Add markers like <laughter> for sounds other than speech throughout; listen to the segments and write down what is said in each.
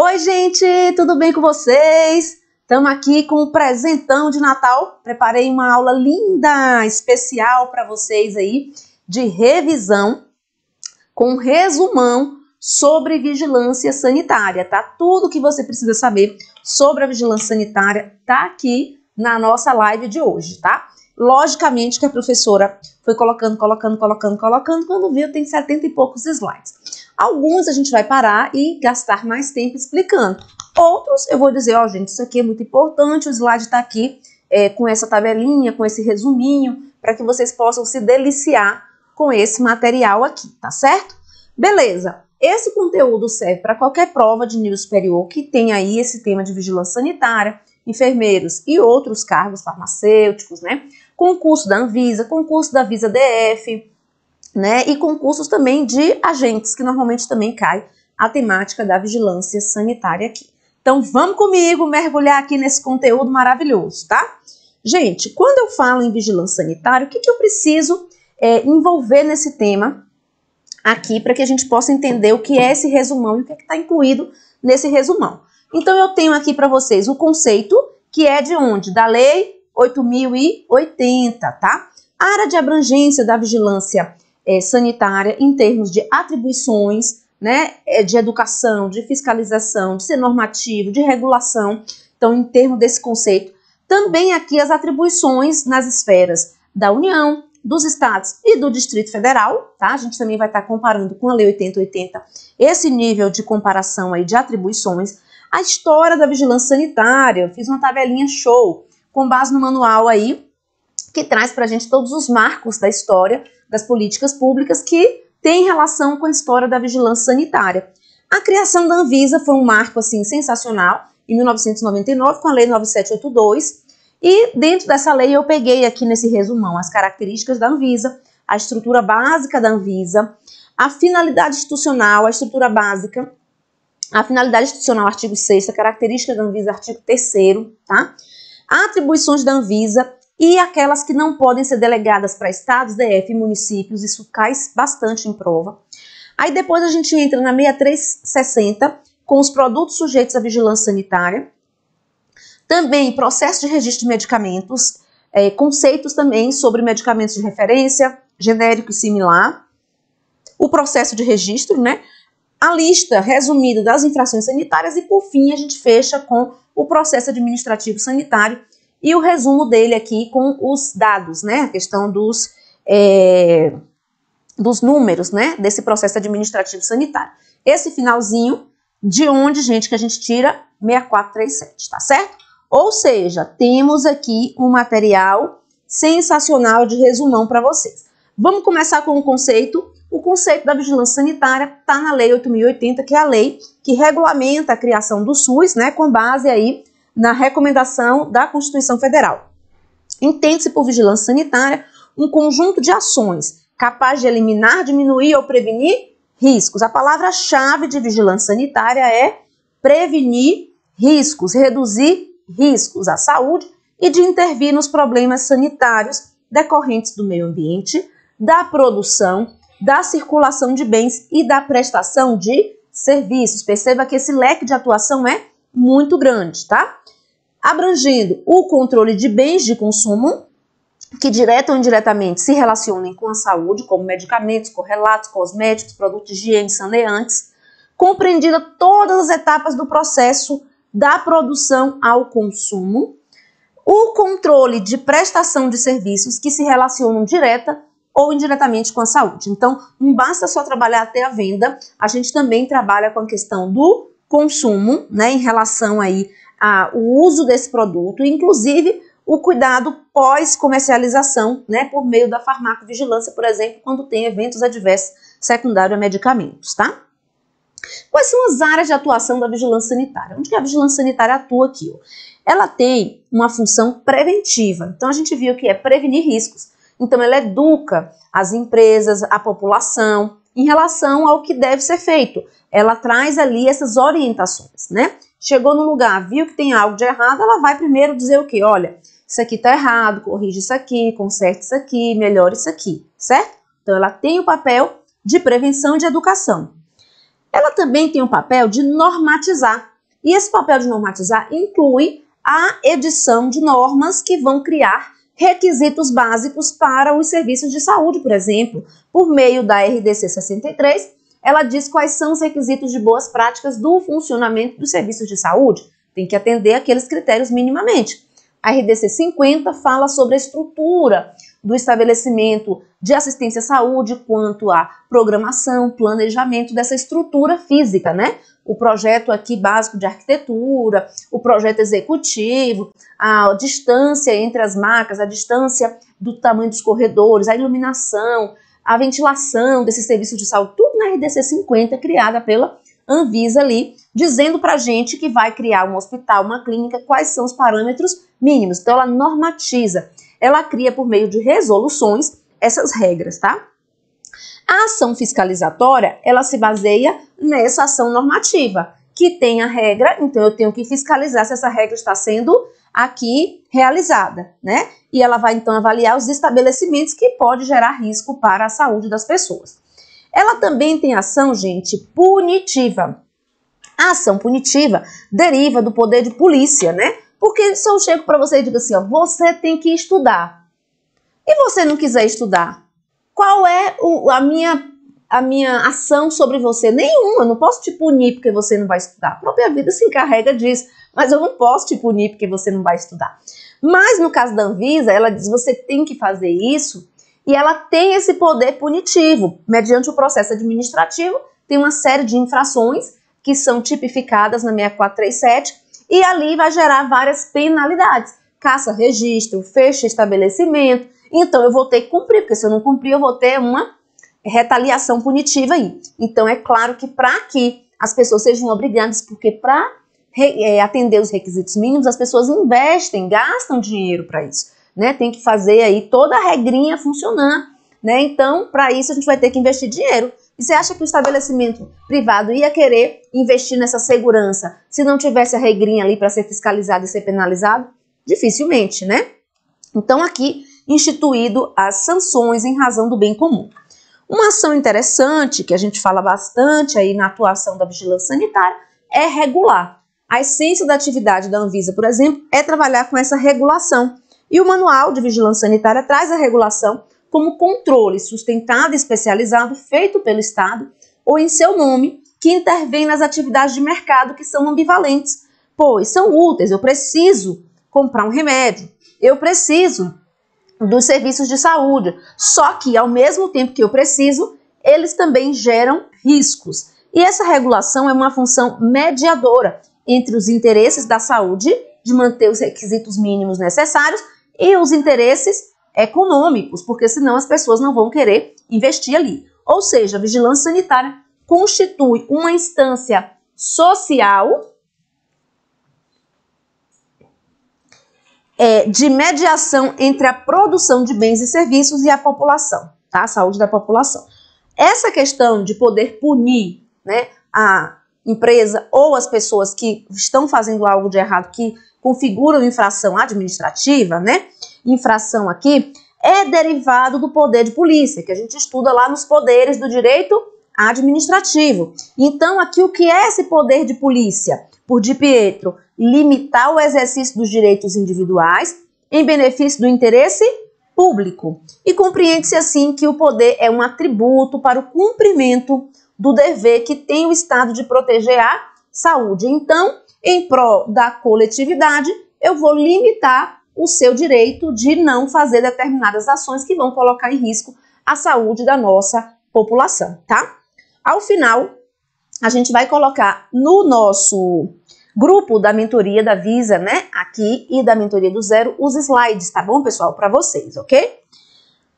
Oi, gente, tudo bem com vocês? Estamos aqui com o presentão de Natal. Preparei uma aula linda, especial para vocês aí, de revisão, com resumão sobre vigilância sanitária, tá? Tudo que você precisa saber sobre a vigilância sanitária tá aqui na nossa live de hoje, tá? Logicamente que a professora foi colocando, colocando, colocando, colocando, quando viu tem setenta e poucos slides. Alguns a gente vai parar e gastar mais tempo explicando. Outros eu vou dizer, ó, oh, gente, isso aqui é muito importante, o slide está aqui é, com essa tabelinha, com esse resuminho, para que vocês possam se deliciar com esse material aqui, tá certo? Beleza. Esse conteúdo serve para qualquer prova de nível superior que tenha aí esse tema de vigilância sanitária, enfermeiros e outros cargos farmacêuticos, né? Concurso da Anvisa, concurso da Visa DF, né? E concursos também de agentes, que normalmente também cai a temática da vigilância sanitária aqui. Então vamos comigo mergulhar aqui nesse conteúdo maravilhoso, tá? Gente, quando eu falo em vigilância sanitária, o que, que eu preciso é, envolver nesse tema aqui para que a gente possa entender o que é esse resumão e o que é está incluído nesse resumão? Então eu tenho aqui para vocês o conceito que é de onde? Da lei 8080, tá? A área de abrangência da vigilância é, sanitária em termos de atribuições, né, é, de educação, de fiscalização, de ser normativo, de regulação. Então, em termos desse conceito, também aqui as atribuições nas esferas da União, dos estados e do Distrito Federal, tá? A gente também vai estar comparando com a Lei 8080 esse nível de comparação aí de atribuições. A história da vigilância sanitária, eu fiz uma tabelinha show com base no manual aí que traz para a gente todos os marcos da história das políticas públicas que tem relação com a história da vigilância sanitária. A criação da Anvisa foi um marco assim sensacional em 1999 com a lei 9782 e dentro dessa lei eu peguei aqui nesse resumão as características da Anvisa, a estrutura básica da Anvisa, a finalidade institucional, a estrutura básica, a finalidade institucional, artigo 6 características da Anvisa, artigo 3 tá? Atribuições da Anvisa, e aquelas que não podem ser delegadas para estados, DF e municípios, isso cai bastante em prova. Aí depois a gente entra na 6360 com os produtos sujeitos à vigilância sanitária. Também processo de registro de medicamentos, é, conceitos também sobre medicamentos de referência, genérico e similar. O processo de registro, né? A lista resumida das infrações sanitárias e por fim a gente fecha com o processo administrativo sanitário e o resumo dele aqui com os dados, né? A questão dos, é, dos números, né? Desse processo administrativo sanitário. Esse finalzinho, de onde, gente, que a gente tira 6437, tá certo? Ou seja, temos aqui um material sensacional de resumão para vocês. Vamos começar com o conceito. O conceito da vigilância sanitária está na Lei 8.080, que é a lei que regulamenta a criação do SUS, né, com base aí na recomendação da Constituição Federal. Entende-se por vigilância sanitária um conjunto de ações capaz de eliminar, diminuir ou prevenir riscos. A palavra-chave de vigilância sanitária é prevenir riscos, reduzir riscos à saúde e de intervir nos problemas sanitários decorrentes do meio ambiente, da produção, da circulação de bens e da prestação de serviços. Perceba que esse leque de atuação é muito grande, tá? Abrangendo o controle de bens de consumo, que direta ou indiretamente se relacionem com a saúde, como medicamentos, correlatos, cosméticos, produtos de higiene, saneantes, compreendida todas as etapas do processo da produção ao consumo, o controle de prestação de serviços que se relacionam direta ou indiretamente com a saúde. Então, não basta só trabalhar até a venda, a gente também trabalha com a questão do consumo, né, em relação aí ao uso desse produto, inclusive o cuidado pós-comercialização, né, por meio da farmacovigilância, por exemplo, quando tem eventos adversos secundários a medicamentos, tá? Quais são as áreas de atuação da vigilância sanitária? Onde que a vigilância sanitária atua aqui? Ó? Ela tem uma função preventiva. Então a gente viu que é prevenir riscos. Então ela educa as empresas, a população, em relação ao que deve ser feito. Ela traz ali essas orientações, né? Chegou no lugar, viu que tem algo de errado, ela vai primeiro dizer o que? Olha, isso aqui tá errado, corrige isso aqui, conserte isso aqui, melhore isso aqui, certo? Então ela tem o papel de prevenção e de educação. Ela também tem o papel de normatizar. E esse papel de normatizar inclui a edição de normas que vão criar requisitos básicos para os serviços de saúde, por exemplo, por meio da RDC 63, ela diz quais são os requisitos de boas práticas do funcionamento dos serviços de saúde. Tem que atender aqueles critérios minimamente. A RDC 50 fala sobre a estrutura do estabelecimento de assistência à saúde, quanto à programação, planejamento dessa estrutura física, né? o projeto aqui básico de arquitetura, o projeto executivo, a distância entre as marcas, a distância do tamanho dos corredores, a iluminação, a ventilação desse serviço de saúde, tudo na RDC 50 criada pela Anvisa ali, dizendo para gente que vai criar um hospital, uma clínica, quais são os parâmetros mínimos. Então ela normatiza, ela cria por meio de resoluções essas regras, tá? A ação fiscalizatória, ela se baseia nessa ação normativa, que tem a regra, então eu tenho que fiscalizar se essa regra está sendo aqui realizada, né? E ela vai então avaliar os estabelecimentos que pode gerar risco para a saúde das pessoas. Ela também tem ação, gente, punitiva. A ação punitiva deriva do poder de polícia, né? Porque se eu chego para você e digo assim, ó, você tem que estudar. E você não quiser estudar, qual é o, a, minha, a minha ação sobre você? Nenhuma, eu não posso te punir porque você não vai estudar. A própria vida se encarrega disso, mas eu não posso te punir porque você não vai estudar. Mas no caso da Anvisa, ela diz você tem que fazer isso e ela tem esse poder punitivo, mediante o processo administrativo, tem uma série de infrações que são tipificadas na 6437 e ali vai gerar várias penalidades. Caça registro, fecha estabelecimento, então eu vou ter que cumprir, porque se eu não cumprir, eu vou ter uma retaliação punitiva aí. Então é claro que para que as pessoas sejam obrigadas, porque para é, atender os requisitos mínimos, as pessoas investem, gastam dinheiro para isso. Né? Tem que fazer aí toda a regrinha funcionar. Né? Então, para isso, a gente vai ter que investir dinheiro. E você acha que o estabelecimento privado ia querer investir nessa segurança se não tivesse a regrinha ali para ser fiscalizado e ser penalizado? Dificilmente, né? Então, aqui instituído as sanções em razão do bem comum. Uma ação interessante, que a gente fala bastante aí na atuação da vigilância sanitária, é regular. A essência da atividade da Anvisa, por exemplo, é trabalhar com essa regulação. E o Manual de Vigilância Sanitária traz a regulação como controle sustentado e especializado feito pelo Estado ou em seu nome, que intervém nas atividades de mercado que são ambivalentes, pois são úteis. Eu preciso comprar um remédio, eu preciso dos serviços de saúde. Só que, ao mesmo tempo que eu preciso, eles também geram riscos. E essa regulação é uma função mediadora entre os interesses da saúde, de manter os requisitos mínimos necessários, e os interesses econômicos, porque senão as pessoas não vão querer investir ali. Ou seja, a vigilância sanitária constitui uma instância social é, de mediação entre a produção de bens e serviços e a população, tá? A saúde da população. Essa questão de poder punir né, a empresa ou as pessoas que estão fazendo algo de errado, que configuram infração administrativa, né? Infração aqui, é derivado do poder de polícia, que a gente estuda lá nos poderes do direito administrativo. Então, aqui o que é esse poder de polícia? por Di Pietro limitar o exercício dos direitos individuais em benefício do interesse público. E compreende-se assim que o poder é um atributo para o cumprimento do dever que tem o Estado de proteger a saúde. Então, em prol da coletividade, eu vou limitar o seu direito de não fazer determinadas ações que vão colocar em risco a saúde da nossa população, tá? Ao final, a gente vai colocar no nosso grupo da mentoria da Visa, né, aqui, e da mentoria do Zero, os slides, tá bom, pessoal, para vocês, ok?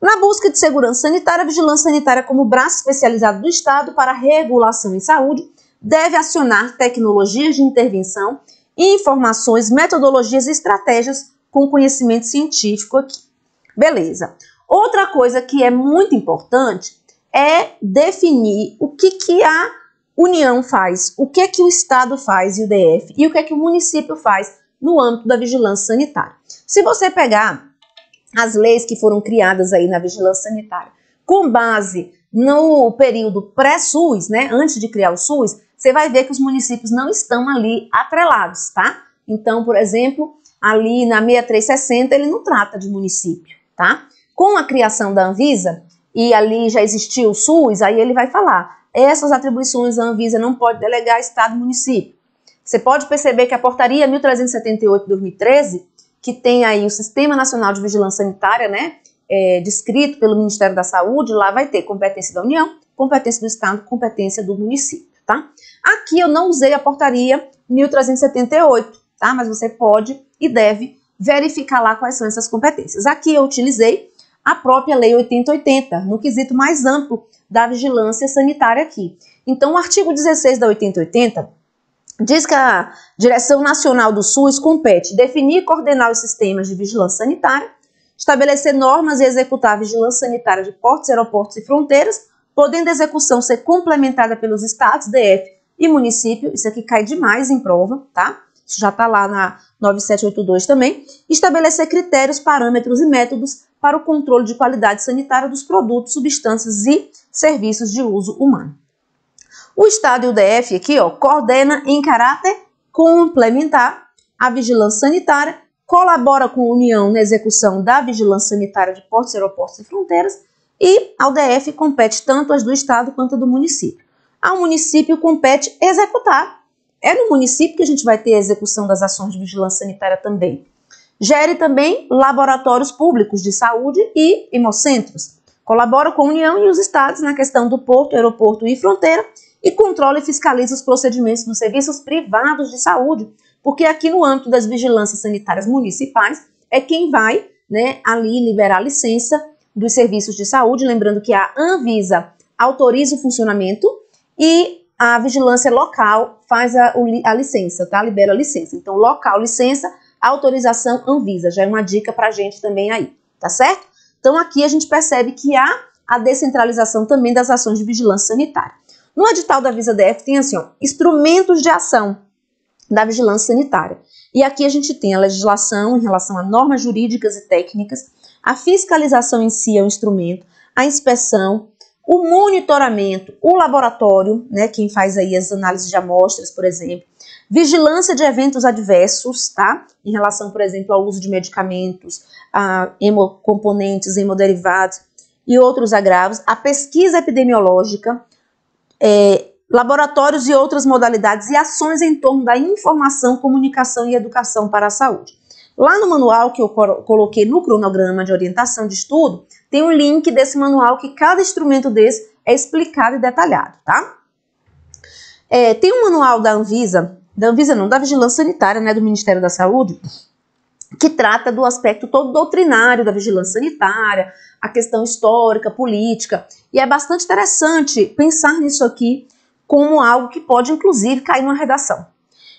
Na busca de segurança sanitária, a vigilância sanitária, como braço especializado do Estado para regulação em saúde, deve acionar tecnologias de intervenção, informações, metodologias e estratégias com conhecimento científico aqui. Beleza. Outra coisa que é muito importante é definir o que, que a União faz? O que é que o Estado faz e o DF? E o que é que o município faz no âmbito da vigilância sanitária? Se você pegar as leis que foram criadas aí na vigilância sanitária, com base no período pré-SUS, né, antes de criar o SUS, você vai ver que os municípios não estão ali atrelados, tá? Então, por exemplo, ali na 6360 ele não trata de município, tá? Com a criação da Anvisa, e ali já existiu o SUS, aí ele vai falar, essas atribuições a Anvisa não pode delegar a Estado e município. Você pode perceber que a portaria 1378 de 2013, que tem aí o Sistema Nacional de Vigilância Sanitária, né, é, descrito pelo Ministério da Saúde, lá vai ter competência da União, competência do Estado, competência do município, tá? Aqui eu não usei a portaria 1378, tá? Mas você pode e deve verificar lá quais são essas competências. Aqui eu utilizei a própria Lei 8080, no quesito mais amplo da vigilância sanitária aqui. Então, o artigo 16 da 8080 diz que a Direção Nacional do SUS compete definir e coordenar os sistemas de vigilância sanitária, estabelecer normas e executar a vigilância sanitária de portos, aeroportos e fronteiras, podendo a execução ser complementada pelos estados, DF e município. Isso aqui cai demais em prova, tá? Isso já está lá na 9782 também. Estabelecer critérios, parâmetros e métodos para o controle de qualidade sanitária dos produtos, substâncias e serviços de uso humano. O Estado e o DF aqui, ó, coordena em caráter complementar a vigilância sanitária, colabora com a União na execução da vigilância sanitária de portos, aeroportos e fronteiras e ao DF compete tanto as do Estado quanto a do município. Ao município compete executar. É no município que a gente vai ter a execução das ações de vigilância sanitária também. Gere também laboratórios públicos de saúde e hemocentros Colabora com a União e os estados na questão do porto, aeroporto e fronteira e controla e fiscaliza os procedimentos dos serviços privados de saúde, porque aqui no âmbito das vigilâncias sanitárias municipais é quem vai, né, ali liberar a licença dos serviços de saúde, lembrando que a Anvisa autoriza o funcionamento e a vigilância local faz a, a licença, tá? Libera a licença. Então, local, licença, autorização Anvisa. Já é uma dica pra gente também aí, tá certo? Então, aqui a gente percebe que há a descentralização também das ações de vigilância sanitária. No edital da Visa DF tem assim, ó, instrumentos de ação da vigilância sanitária. E aqui a gente tem a legislação em relação a normas jurídicas e técnicas, a fiscalização em si é o um instrumento, a inspeção, o monitoramento, o laboratório, né, quem faz aí as análises de amostras, por exemplo, vigilância de eventos adversos, tá? Em relação, por exemplo, ao uso de medicamentos, ah, hemocomponentes, hemoderivados e outros agravos, a pesquisa epidemiológica, é, laboratórios e outras modalidades e ações em torno da informação, comunicação e educação para a saúde. Lá no manual que eu coloquei no cronograma de orientação de estudo, tem um link desse manual que cada instrumento desse é explicado e detalhado, tá? É, tem um manual da Anvisa, da Anvisa não, da Vigilância Sanitária, né, do Ministério da Saúde, que trata do aspecto todo doutrinário da vigilância sanitária, a questão histórica, política. E é bastante interessante pensar nisso aqui como algo que pode, inclusive, cair numa redação.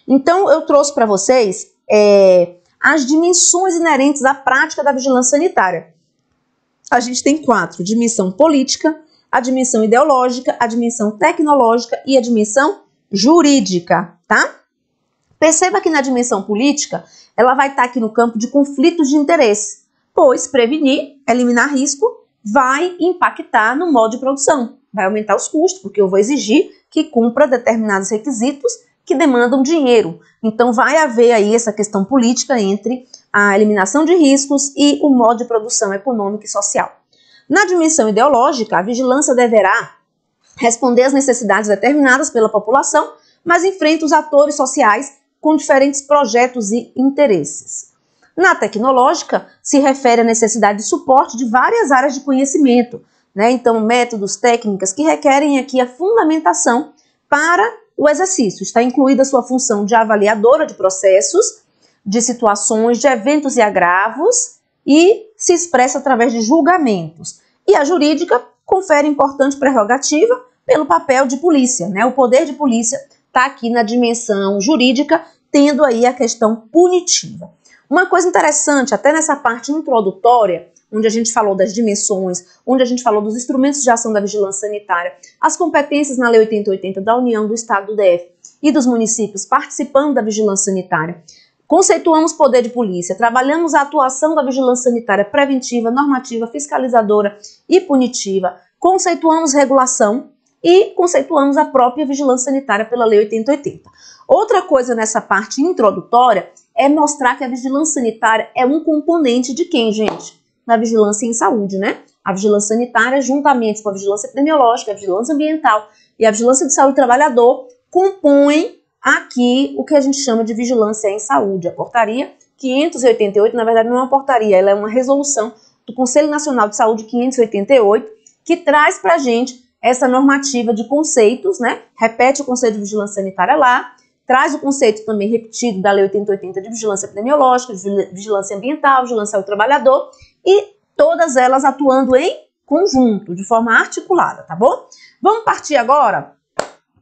Então, eu trouxe para vocês é, as dimensões inerentes à prática da vigilância sanitária. A gente tem quatro: dimensão política, a dimensão ideológica, a dimensão tecnológica e a dimensão jurídica, tá? Perceba que na dimensão política ela vai estar aqui no campo de conflitos de interesse, pois prevenir, eliminar risco, vai impactar no modo de produção, vai aumentar os custos, porque eu vou exigir que cumpra determinados requisitos que demandam dinheiro. Então vai haver aí essa questão política entre a eliminação de riscos e o modo de produção econômica e social. Na dimensão ideológica, a vigilância deverá responder às necessidades determinadas pela população, mas enfrenta os atores sociais com diferentes projetos e interesses. Na tecnológica, se refere à necessidade de suporte de várias áreas de conhecimento, né? então, métodos, técnicas que requerem aqui a fundamentação para o exercício. Está incluída a sua função de avaliadora de processos, de situações, de eventos e agravos, e se expressa através de julgamentos. E a jurídica confere importante prerrogativa pelo papel de polícia, né? o poder de polícia está aqui na dimensão jurídica, tendo aí a questão punitiva. Uma coisa interessante, até nessa parte introdutória, onde a gente falou das dimensões, onde a gente falou dos instrumentos de ação da vigilância sanitária, as competências na Lei 8080 da União, do Estado do DF e dos municípios participando da vigilância sanitária. Conceituamos poder de polícia, trabalhamos a atuação da vigilância sanitária preventiva, normativa, fiscalizadora e punitiva, conceituamos regulação, e conceituamos a própria vigilância sanitária pela Lei 8080. Outra coisa nessa parte introdutória é mostrar que a vigilância sanitária é um componente de quem, gente? Na vigilância em saúde, né? A vigilância sanitária, juntamente com a vigilância epidemiológica, a vigilância ambiental e a vigilância de saúde do trabalhador, compõem aqui o que a gente chama de vigilância em saúde. A portaria 588, na verdade, não é uma portaria, ela é uma resolução do Conselho Nacional de Saúde 588, que traz para a gente essa normativa de conceitos, né? Repete o conceito de vigilância sanitária lá, traz o conceito também repetido da Lei 8080 de vigilância epidemiológica, de vigilância ambiental, vigilância ao trabalhador e todas elas atuando em conjunto, de forma articulada, tá bom? Vamos partir agora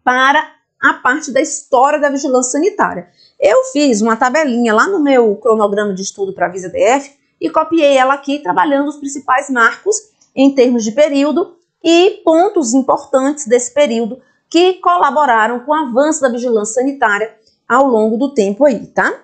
para a parte da história da vigilância sanitária. Eu fiz uma tabelinha lá no meu cronograma de estudo para a Visa DF e copiei ela aqui, trabalhando os principais marcos em termos de período e pontos importantes desse período que colaboraram com o avanço da vigilância sanitária ao longo do tempo aí, tá?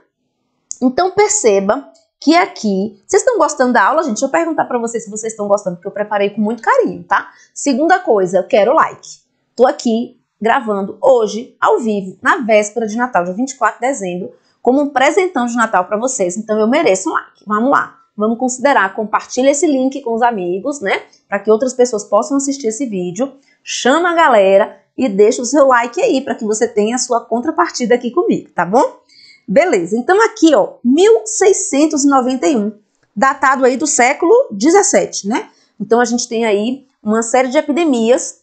Então perceba que aqui, vocês estão gostando da aula, gente? Deixa eu perguntar para vocês se vocês estão gostando, porque eu preparei com muito carinho, tá? Segunda coisa, eu quero like. Tô aqui gravando hoje, ao vivo, na véspera de Natal, dia 24 de dezembro, como um presentão de Natal para vocês, então eu mereço um like. Vamos lá vamos considerar. Compartilha esse link com os amigos, né? Para que outras pessoas possam assistir esse vídeo. Chama a galera e deixa o seu like aí para que você tenha a sua contrapartida aqui comigo, tá bom? Beleza, então aqui ó, 1691, datado aí do século 17, né? Então a gente tem aí uma série de epidemias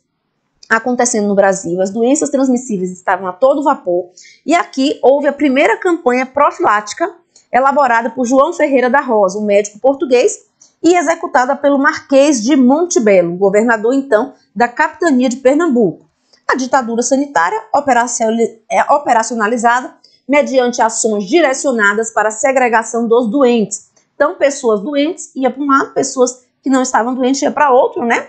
acontecendo no Brasil, as doenças transmissíveis estavam a todo vapor, e aqui houve a primeira campanha profilática elaborada por João Ferreira da Rosa, um médico português, e executada pelo Marquês de Montebello, governador então da capitania de Pernambuco. A ditadura sanitária é operacionalizada mediante ações direcionadas para a segregação dos doentes. Então, pessoas doentes iam para um lado, pessoas que não estavam doentes iam para outro, né?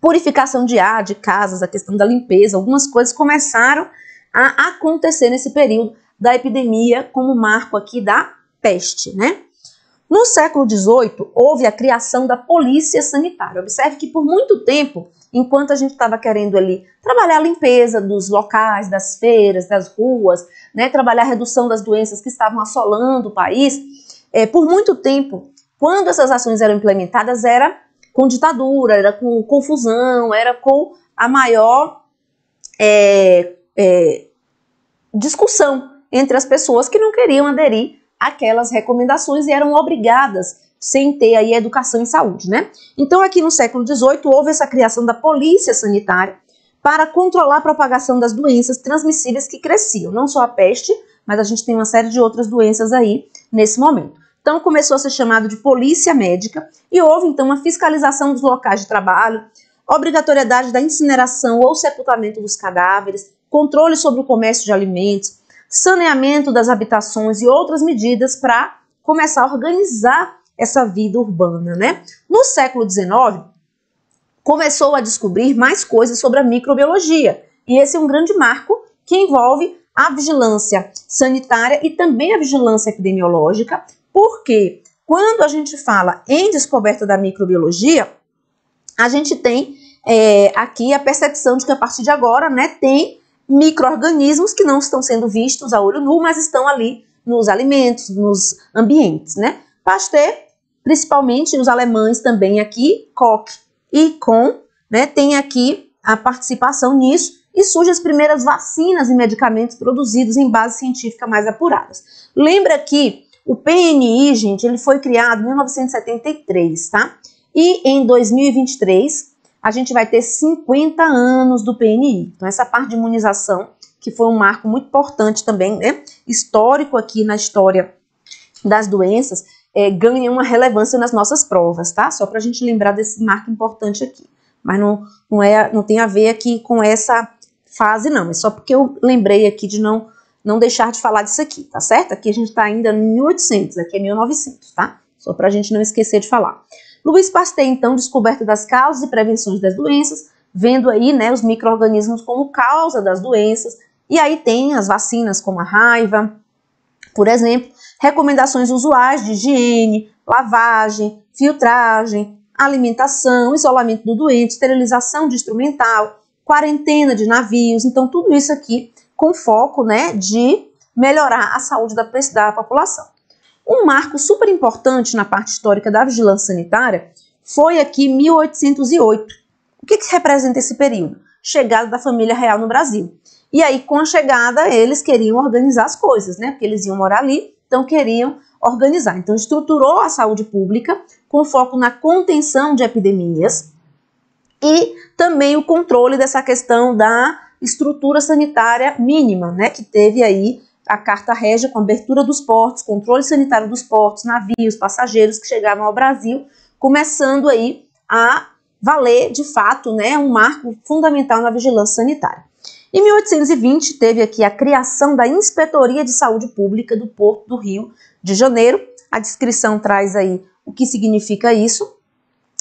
Purificação de ar, de casas, a questão da limpeza, algumas coisas começaram a acontecer nesse período da epidemia como marco aqui da peste, né? No século XVIII, houve a criação da polícia sanitária. Observe que por muito tempo, enquanto a gente estava querendo ali trabalhar a limpeza dos locais, das feiras, das ruas, né, trabalhar a redução das doenças que estavam assolando o país, é, por muito tempo, quando essas ações eram implementadas, era com ditadura, era com confusão, era com a maior é, é, discussão entre as pessoas que não queriam aderir àquelas recomendações e eram obrigadas sem ter aí educação e saúde, né? Então aqui no século XVIII houve essa criação da polícia sanitária para controlar a propagação das doenças transmissíveis que cresciam, não só a peste, mas a gente tem uma série de outras doenças aí nesse momento. Então começou a ser chamado de polícia médica e houve então uma fiscalização dos locais de trabalho, obrigatoriedade da incineração ou sepultamento dos cadáveres, controle sobre o comércio de alimentos, saneamento das habitações e outras medidas para começar a organizar essa vida urbana, né? No século XIX, começou a descobrir mais coisas sobre a microbiologia, e esse é um grande marco que envolve a vigilância sanitária e também a vigilância epidemiológica, porque quando a gente fala em descoberta da microbiologia, a gente tem é, aqui a percepção de que a partir de agora, né, tem micro-organismos que não estão sendo vistos a olho nu, mas estão ali nos alimentos, nos ambientes, né? Pasteur, principalmente os alemães também aqui, Koch e Com, né, tem aqui a participação nisso e surgem as primeiras vacinas e medicamentos produzidos em base científica mais apuradas. Lembra que o PNI, gente, ele foi criado em 1973, tá? E em 2023, a gente vai ter 50 anos do PNI. Então, essa parte de imunização, que foi um marco muito importante também, né? Histórico aqui na história das doenças, é, ganha uma relevância nas nossas provas, tá? Só para a gente lembrar desse marco importante aqui. Mas não, não, é, não tem a ver aqui com essa fase, não. É só porque eu lembrei aqui de não, não deixar de falar disso aqui, tá certo? Aqui a gente está ainda em 1800, aqui é 1900, tá? Só para a gente não esquecer de falar. Luiz Pasteur, então, descoberta das causas e prevenções das doenças, vendo aí né, os micro-organismos como causa das doenças, e aí tem as vacinas como a raiva, por exemplo, recomendações usuais de higiene, lavagem, filtragem, alimentação, isolamento do doente, esterilização de instrumental, quarentena de navios, então tudo isso aqui com foco né, de melhorar a saúde da, da população. Um marco super importante na parte histórica da vigilância sanitária foi aqui 1808. O que, que representa esse período? Chegada da família real no Brasil. E aí, com a chegada, eles queriam organizar as coisas, né? Porque eles iam morar ali, então queriam organizar. Então, estruturou a saúde pública com foco na contenção de epidemias e também o controle dessa questão da estrutura sanitária mínima, né? Que teve aí a Carta regia com abertura dos portos, controle sanitário dos portos, navios, passageiros que chegavam ao Brasil, começando aí a valer, de fato, né, um marco fundamental na vigilância sanitária. Em 1820, teve aqui a criação da Inspetoria de Saúde Pública do Porto do Rio de Janeiro. A descrição traz aí o que significa isso.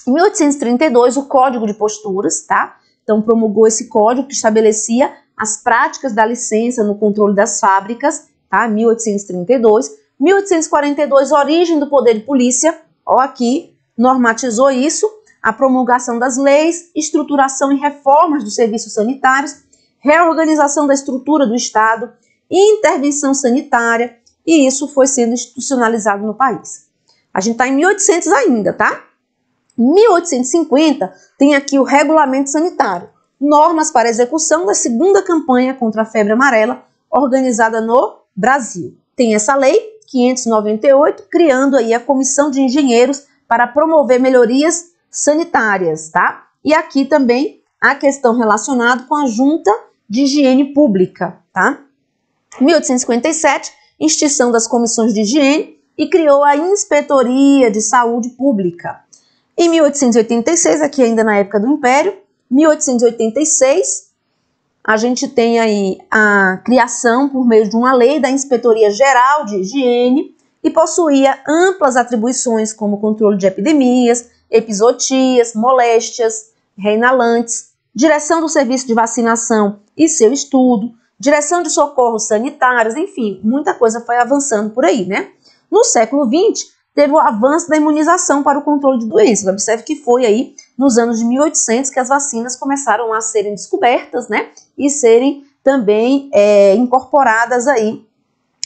Em 1832, o Código de Posturas, tá? Então, promulgou esse código que estabelecia as práticas da licença no controle das fábricas, tá? 1832. 1842, origem do poder de polícia, ó aqui, normatizou isso, a promulgação das leis, estruturação e reformas dos serviços sanitários, reorganização da estrutura do Estado, intervenção sanitária, e isso foi sendo institucionalizado no país. A gente está em 1800 ainda, tá? 1850 tem aqui o regulamento sanitário normas para execução da segunda campanha contra a febre amarela organizada no Brasil. Tem essa lei 598 criando aí a comissão de engenheiros para promover melhorias sanitárias, tá? E aqui também a questão relacionada com a Junta de Higiene Pública, tá? 1857, extinção das comissões de higiene e criou a Inspetoria de Saúde Pública. Em 1886, aqui ainda na época do Império, 1886, a gente tem aí a criação por meio de uma lei da Inspetoria Geral de Higiene e possuía amplas atribuições como controle de epidemias, episotias, moléstias, reinalantes, direção do serviço de vacinação e seu estudo, direção de socorros sanitários, enfim, muita coisa foi avançando por aí, né? No século XX, teve o avanço da imunização para o controle de doenças. Observe que foi aí nos anos de 1800 que as vacinas começaram a serem descobertas, né, e serem também é, incorporadas aí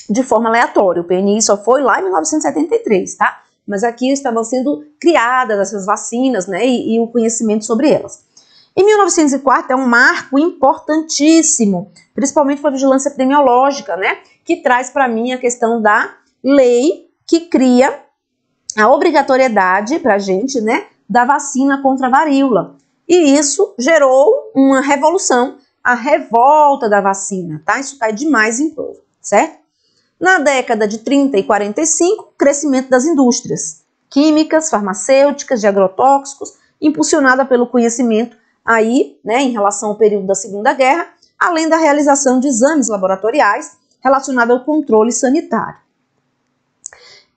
de forma aleatória. O PNI só foi lá em 1973, tá? Mas aqui estavam sendo criadas essas vacinas, né, e, e o conhecimento sobre elas. Em 1904 é um marco importantíssimo, principalmente para a vigilância epidemiológica, né, que traz para mim a questão da lei que cria a obrigatoriedade para a gente, né, da vacina contra a varíola. E isso gerou uma revolução, a revolta da vacina, tá? Isso cai demais em prova, certo? Na década de 30 e 45, crescimento das indústrias químicas, farmacêuticas, de agrotóxicos, impulsionada pelo conhecimento aí, né, em relação ao período da Segunda Guerra, além da realização de exames laboratoriais relacionados ao controle sanitário.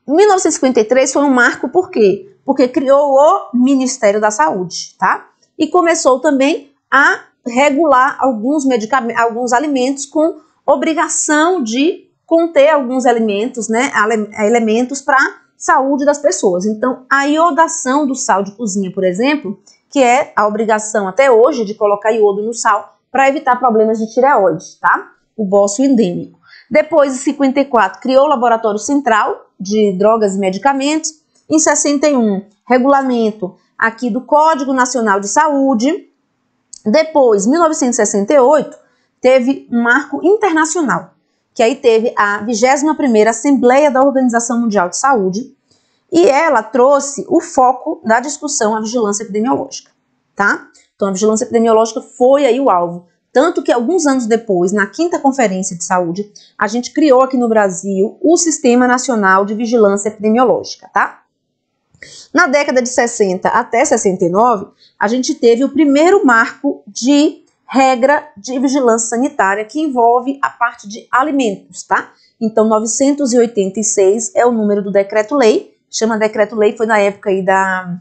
1953 foi um marco porque porque criou o Ministério da Saúde, tá? E começou também a regular alguns medicamentos, alguns alimentos com obrigação de conter alguns alimentos, né, elementos para saúde das pessoas. Então, a iodação do sal de cozinha, por exemplo, que é a obrigação até hoje de colocar iodo no sal para evitar problemas de tireoide, tá? O bócio endêmico. Depois, em 54, criou o Laboratório Central de Drogas e Medicamentos em 61, regulamento aqui do Código Nacional de Saúde. Depois, 1968, teve um marco internacional, que aí teve a 21ª Assembleia da Organização Mundial de Saúde, e ela trouxe o foco da discussão à vigilância epidemiológica, tá? Então a vigilância epidemiológica foi aí o alvo, tanto que alguns anos depois, na quinta conferência de saúde, a gente criou aqui no Brasil o Sistema Nacional de Vigilância Epidemiológica, tá? Na década de 60 até 69, a gente teve o primeiro marco de regra de vigilância sanitária que envolve a parte de alimentos, tá? Então, 986 é o número do decreto-lei, chama decreto-lei, foi na época aí da,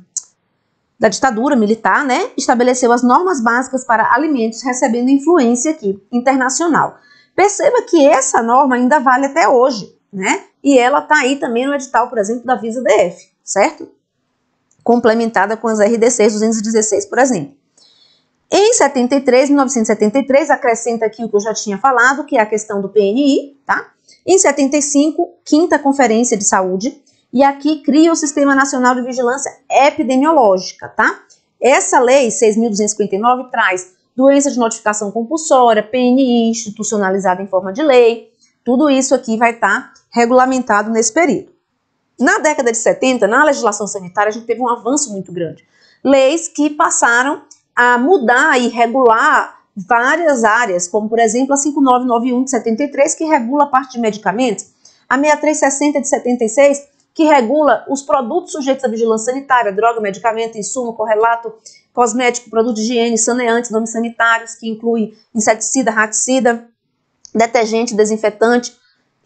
da ditadura militar, né? Estabeleceu as normas básicas para alimentos, recebendo influência aqui internacional. Perceba que essa norma ainda vale até hoje, né? E ela tá aí também no edital, por exemplo, da Visa DF certo? Complementada com as RDCs 216, por exemplo. Em 73, 1973, acrescenta aqui o que eu já tinha falado, que é a questão do PNI, tá? Em 75, quinta conferência de saúde, e aqui cria o Sistema Nacional de Vigilância Epidemiológica, tá? Essa lei 6.259 traz doença de notificação compulsória, PNI institucionalizada em forma de lei, tudo isso aqui vai estar tá regulamentado nesse período. Na década de 70, na legislação sanitária, a gente teve um avanço muito grande. Leis que passaram a mudar e regular várias áreas, como por exemplo a 5991 de 73, que regula a parte de medicamentos, a 6360 de 76, que regula os produtos sujeitos à vigilância sanitária, droga, medicamento, insumo, correlato, cosmético, produto de higiene, saneantes, nomes sanitários, que inclui inseticida, raticida, detergente, desinfetante,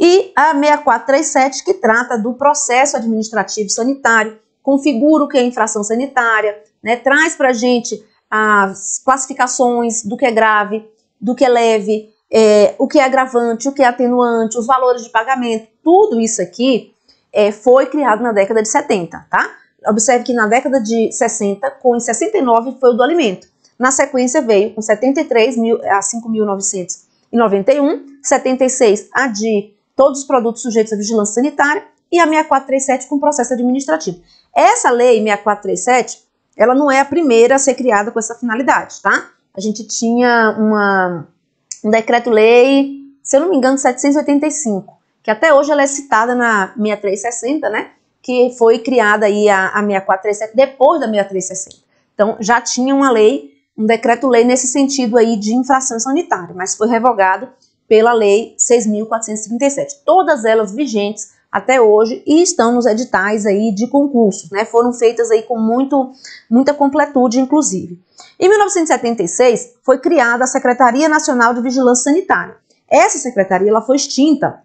e a 6437, que trata do processo administrativo sanitário, configura o que é infração sanitária, né, traz para a gente as classificações do que é grave, do que é leve, é, o que é agravante, o que é atenuante, os valores de pagamento, tudo isso aqui é, foi criado na década de 70, tá? Observe que na década de 60, com 69 foi o do alimento. Na sequência veio com 73 mil, a 5.991, 76 a de todos os produtos sujeitos à vigilância sanitária, e a 6437 com processo administrativo. Essa lei 6437, ela não é a primeira a ser criada com essa finalidade, tá? A gente tinha uma, um decreto-lei, se eu não me engano, 785, que até hoje ela é citada na 6360, né? Que foi criada aí a, a 6437 depois da 6360. Então, já tinha uma lei, um decreto-lei nesse sentido aí de infração sanitária, mas foi revogado pela Lei 6.437. Todas elas vigentes até hoje e estão nos editais aí de concursos, né? Foram feitas aí com muito, muita completude, inclusive. Em 1976 foi criada a Secretaria Nacional de Vigilância Sanitária. Essa secretaria ela foi extinta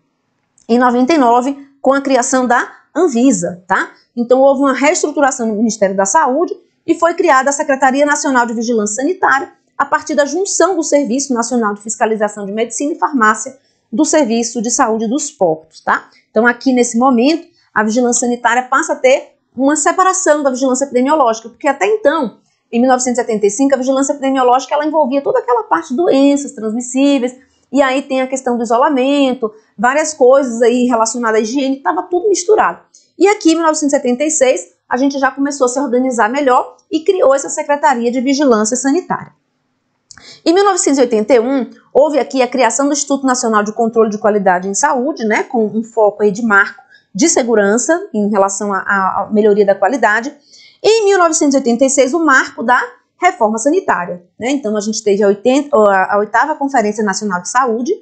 em 99 com a criação da Anvisa, tá? Então houve uma reestruturação no Ministério da Saúde e foi criada a Secretaria Nacional de Vigilância Sanitária a partir da junção do Serviço Nacional de Fiscalização de Medicina e Farmácia do Serviço de Saúde dos Portos, tá? Então, aqui nesse momento, a vigilância sanitária passa a ter uma separação da vigilância epidemiológica, porque até então, em 1975, a vigilância epidemiológica ela envolvia toda aquela parte de doenças transmissíveis, e aí tem a questão do isolamento, várias coisas aí relacionadas à higiene, estava tudo misturado. E aqui, em 1976, a gente já começou a se organizar melhor e criou essa Secretaria de Vigilância Sanitária. Em 1981, houve aqui a criação do Instituto Nacional de Controle de Qualidade em Saúde, né, com um foco aí de marco de segurança em relação à melhoria da qualidade. E em 1986, o marco da reforma sanitária. Né? Então, a gente teve a, 80, a oitava Conferência Nacional de Saúde,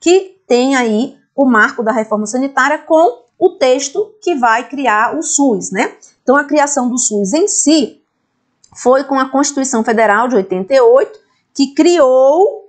que tem aí o marco da reforma sanitária com o texto que vai criar o SUS, né? Então, a criação do SUS em si foi com a Constituição Federal de 88 que criou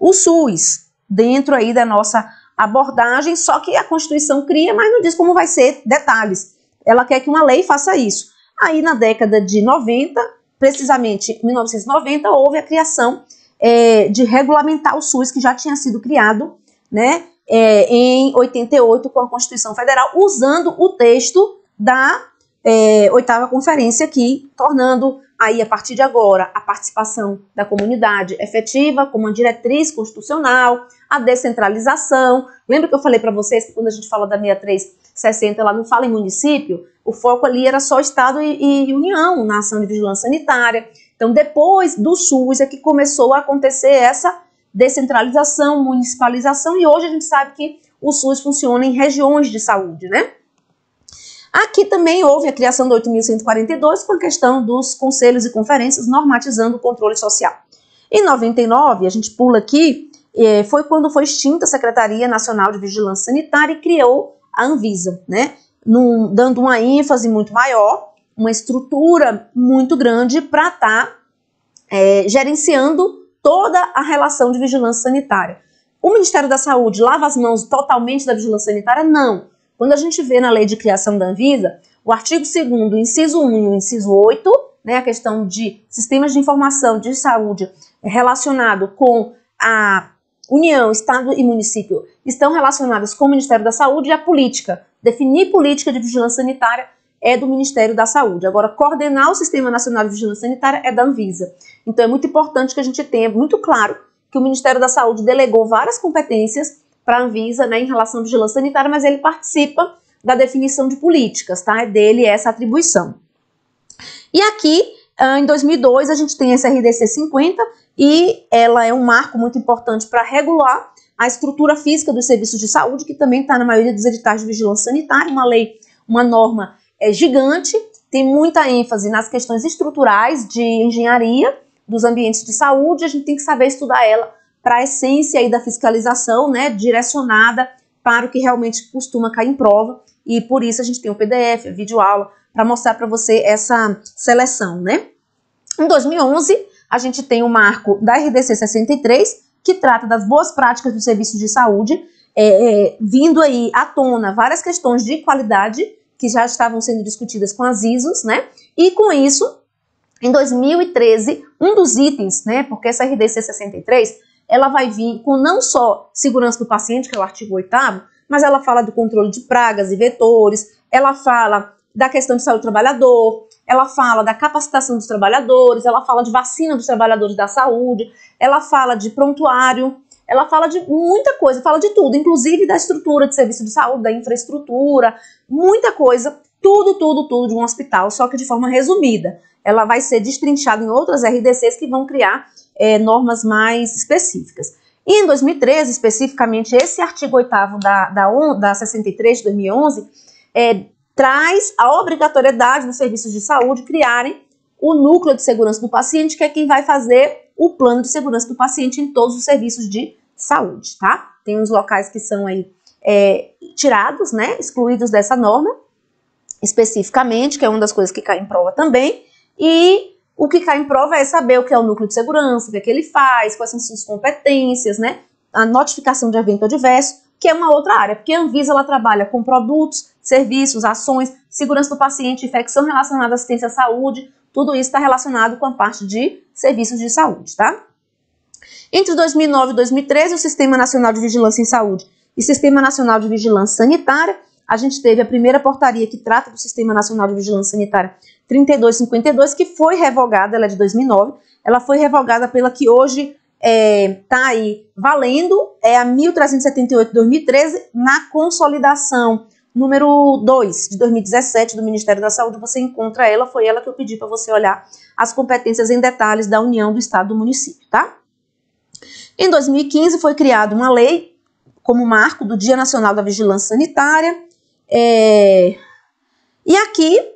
o SUS dentro aí da nossa abordagem, só que a Constituição cria, mas não diz como vai ser detalhes. Ela quer que uma lei faça isso. Aí na década de 90, precisamente 1990, houve a criação é, de regulamentar o SUS, que já tinha sido criado, né, é, em 88 com a Constituição Federal, usando o texto da é, oitava é, conferência aqui, tornando aí a partir de agora a participação da comunidade efetiva como uma diretriz constitucional, a descentralização. Lembra que eu falei para vocês que quando a gente fala da 6360, ela não fala em município? O foco ali era só Estado e, e União na ação de vigilância sanitária. Então, depois do SUS é que começou a acontecer essa descentralização, municipalização, e hoje a gente sabe que o SUS funciona em regiões de saúde, né? Aqui também houve a criação do 8.142 por questão dos conselhos e conferências normatizando o controle social. Em 99, a gente pula aqui, é, foi quando foi extinta a Secretaria Nacional de Vigilância Sanitária e criou a Anvisa, né? Num, dando uma ênfase muito maior, uma estrutura muito grande para estar tá, é, gerenciando toda a relação de vigilância sanitária. O Ministério da Saúde lava as mãos totalmente da vigilância sanitária? Não. Quando a gente vê na lei de criação da Anvisa, o artigo 2 inciso 1 e o inciso 8, né, a questão de sistemas de informação de saúde relacionado com a União, Estado e município estão relacionadas com o Ministério da Saúde e a política. Definir política de vigilância sanitária é do Ministério da Saúde. Agora, coordenar o Sistema Nacional de Vigilância Sanitária é da Anvisa. Então, é muito importante que a gente tenha muito claro que o Ministério da Saúde delegou várias competências para a Anvisa né, em relação à vigilância sanitária, mas ele participa da definição de políticas, tá? É dele essa atribuição. E aqui, ah, em 2002, a gente tem essa RDC 50 e ela é um marco muito importante para regular a estrutura física dos serviços de saúde, que também está na maioria dos editais de vigilância sanitária, uma lei, uma norma é, gigante, tem muita ênfase nas questões estruturais de engenharia dos ambientes de saúde, a gente tem que saber estudar ela para a essência aí da fiscalização, né, direcionada para o que realmente costuma cair em prova, e por isso a gente tem o PDF, a videoaula, para mostrar para você essa seleção, né. Em 2011, a gente tem o marco da RDC 63, que trata das boas práticas do serviço de saúde, é, é, vindo aí à tona várias questões de qualidade que já estavam sendo discutidas com as ISOs, né, e com isso, em 2013, um dos itens, né, porque essa RDC 63 ela vai vir com não só segurança do paciente, que é o artigo 8 mas ela fala do controle de pragas e vetores, ela fala da questão de saúde do trabalhador, ela fala da capacitação dos trabalhadores, ela fala de vacina dos trabalhadores da saúde, ela fala de prontuário, ela fala de muita coisa, fala de tudo, inclusive da estrutura de serviço de saúde, da infraestrutura, muita coisa, tudo, tudo, tudo de um hospital, só que de forma resumida. Ela vai ser destrinchada em outras RDCs que vão criar é, normas mais específicas. E em 2013, especificamente, esse artigo 8 da, da, da 63 de 2011 é, traz a obrigatoriedade dos serviços de saúde criarem o núcleo de segurança do paciente, que é quem vai fazer o plano de segurança do paciente em todos os serviços de saúde, tá? Tem uns locais que são aí é, tirados, né, excluídos dessa norma, especificamente, que é uma das coisas que cai em prova também, e o que cai em prova é saber o que é o núcleo de segurança, o que é que ele faz, quais são suas competências, né? A notificação de evento adverso, que é uma outra área, porque a Anvisa ela trabalha com produtos, serviços, ações, segurança do paciente, infecção relacionada à assistência à saúde, tudo isso está relacionado com a parte de serviços de saúde, tá? Entre 2009 e 2013, o Sistema Nacional de Vigilância em Saúde e Sistema Nacional de Vigilância Sanitária, a gente teve a primeira portaria que trata do Sistema Nacional de Vigilância Sanitária, 3252, que foi revogada, ela é de 2009, ela foi revogada pela que hoje está é, tá aí valendo, é a 1378-2013, na consolidação número 2 de 2017 do Ministério da Saúde, você encontra ela, foi ela que eu pedi para você olhar as competências em detalhes da União, do Estado do município, tá? Em 2015 foi criada uma lei como marco do Dia Nacional da Vigilância Sanitária, é... e aqui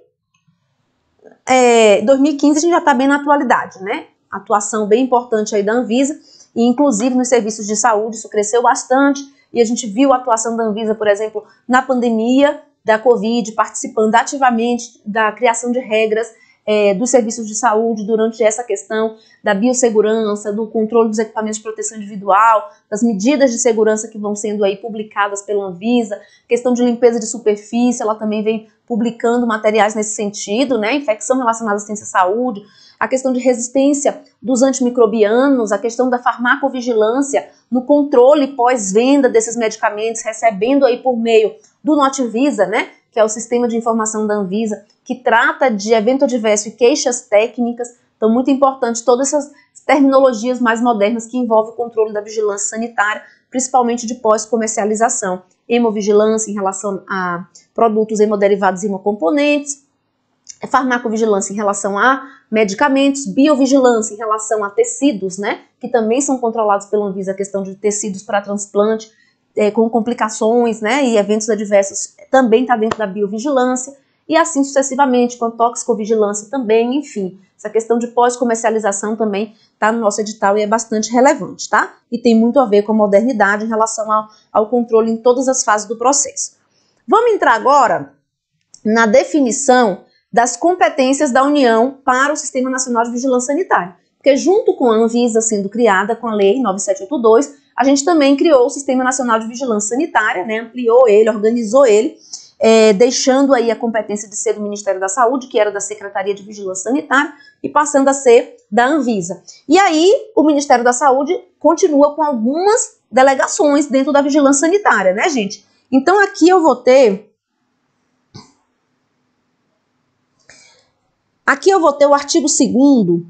é, 2015 a gente já está bem na atualidade, né? Atuação bem importante aí da Anvisa, e inclusive nos serviços de saúde, isso cresceu bastante, e a gente viu a atuação da Anvisa, por exemplo, na pandemia da Covid, participando ativamente da criação de regras é, dos serviços de saúde durante essa questão da biossegurança, do controle dos equipamentos de proteção individual, das medidas de segurança que vão sendo aí publicadas pela Anvisa, questão de limpeza de superfície, ela também vem publicando materiais nesse sentido, né, infecção relacionada à assistência à saúde, a questão de resistência dos antimicrobianos, a questão da farmacovigilância no controle pós-venda desses medicamentos, recebendo aí por meio do Notivisa, né, que é o sistema de informação da Anvisa, que trata de evento adverso e queixas técnicas. Então, muito importante todas essas terminologias mais modernas que envolvem o controle da vigilância sanitária, principalmente de pós-comercialização. Hemovigilância em relação a produtos hemoderivados e hemocomponentes, farmacovigilância em relação a medicamentos, biovigilância em relação a tecidos, né, que também são controlados pela Anvisa, a questão de tecidos para transplante, é, com complicações, né, e eventos adversos, também está dentro da biovigilância, e assim sucessivamente, com a toxicovigilância também, enfim. Essa questão de pós-comercialização também está no nosso edital e é bastante relevante, tá? E tem muito a ver com a modernidade em relação ao, ao controle em todas as fases do processo. Vamos entrar agora na definição das competências da União para o Sistema Nacional de Vigilância Sanitária. Porque junto com a Anvisa sendo criada com a Lei 9782, a gente também criou o Sistema Nacional de Vigilância Sanitária, né? ampliou ele, organizou ele é, deixando aí a competência de ser do Ministério da Saúde, que era da Secretaria de Vigilância Sanitária, e passando a ser da Anvisa. E aí o Ministério da Saúde continua com algumas delegações dentro da Vigilância Sanitária, né, gente? Então aqui eu vou ter. Aqui eu vou ter o artigo 2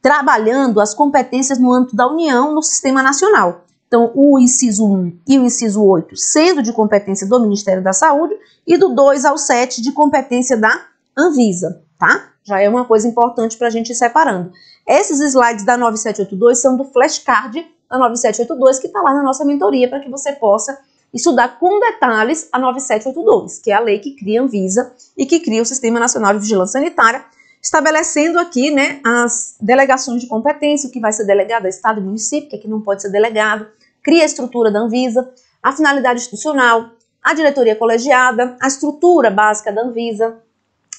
trabalhando as competências no âmbito da União no sistema nacional. Então, o inciso 1 e o inciso 8 sendo de competência do Ministério da Saúde e do 2 ao 7 de competência da Anvisa, tá? Já é uma coisa importante para a gente ir separando. Esses slides da 9782 são do flashcard da 9782 que está lá na nossa mentoria para que você possa estudar com detalhes a 9782, que é a lei que cria a Anvisa e que cria o Sistema Nacional de Vigilância Sanitária, estabelecendo aqui né, as delegações de competência, o que vai ser delegado a Estado e município, o que é não pode ser delegado, cria a estrutura da Anvisa, a finalidade institucional, a diretoria colegiada, a estrutura básica da Anvisa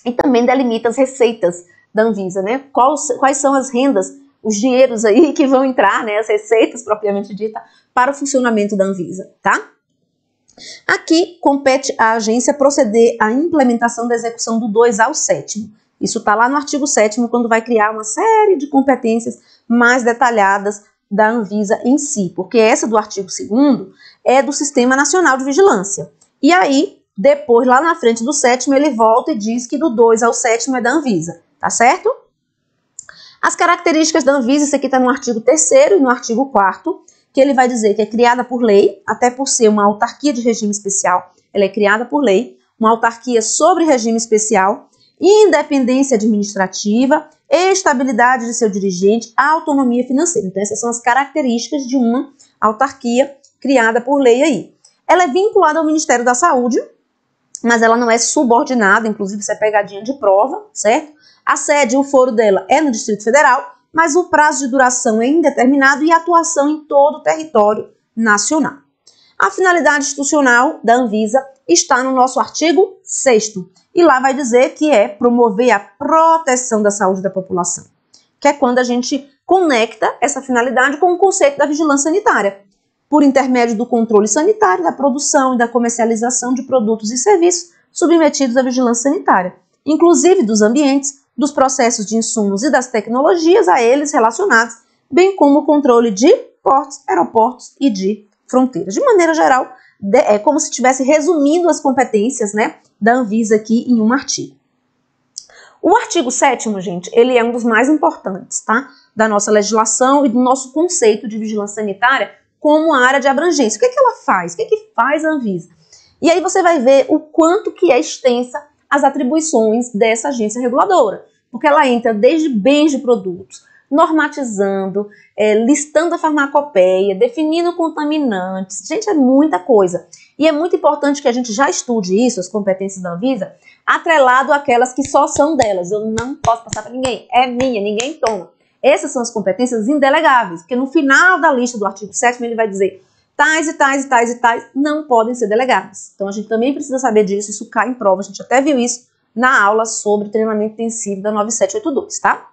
e também delimita as receitas da Anvisa, né? Quais, quais são as rendas, os dinheiros aí <laughs> que vão entrar, né? As receitas propriamente dita para o funcionamento da Anvisa, tá? Aqui compete à agência proceder à implementação da execução do 2 ao 7. Isso está lá no artigo 7, quando vai criar uma série de competências mais detalhadas da Anvisa em si, porque essa do artigo 2 é do Sistema Nacional de Vigilância. E aí, depois, lá na frente do sétimo, ele volta e diz que do 2 ao sétimo é da Anvisa, tá certo? As características da Anvisa, isso aqui está no artigo 3 e no artigo 4 que ele vai dizer que é criada por lei, até por ser uma autarquia de regime especial, ela é criada por lei, uma autarquia sobre regime especial, independência administrativa, estabilidade de seu dirigente, autonomia financeira. Então, essas são as características de uma autarquia criada por lei aí. Ela é vinculada ao Ministério da Saúde, mas ela não é subordinada, inclusive isso é pegadinha de prova, certo? A sede, o foro dela é no Distrito Federal, mas o prazo de duração é indeterminado e atuação em todo o território nacional. A finalidade institucional da Anvisa está no nosso artigo 6 e lá vai dizer que é promover a proteção da saúde da população, que é quando a gente conecta essa finalidade com o conceito da vigilância sanitária, por intermédio do controle sanitário, da produção e da comercialização de produtos e serviços submetidos à vigilância sanitária, inclusive dos ambientes, dos processos de insumos e das tecnologias a eles relacionados, bem como o controle de portos, aeroportos e de fronteiras. De maneira geral, é como se estivesse resumindo as competências né, da Anvisa aqui em um artigo. O artigo 7 gente, ele é um dos mais importantes, tá? Da nossa legislação e do nosso conceito de vigilância sanitária como área de abrangência. O que, é que ela faz? O que, é que faz a Anvisa? E aí você vai ver o quanto que é extensa as atribuições dessa agência reguladora, porque ela entra desde bens de produtos, normatizando, é, listando a farmacopeia, definindo contaminantes. Gente, é muita coisa. E é muito importante que a gente já estude isso, as competências da Anvisa, atrelado àquelas que só são delas. Eu não posso passar para ninguém, é minha, ninguém toma. Essas são as competências indelegáveis, porque no final da lista do artigo 7 ele vai dizer tais e tais e tais e tais não podem ser delegadas. Então a gente também precisa saber disso, isso cai em prova, a gente até viu isso na aula sobre treinamento intensivo da 9782, tá?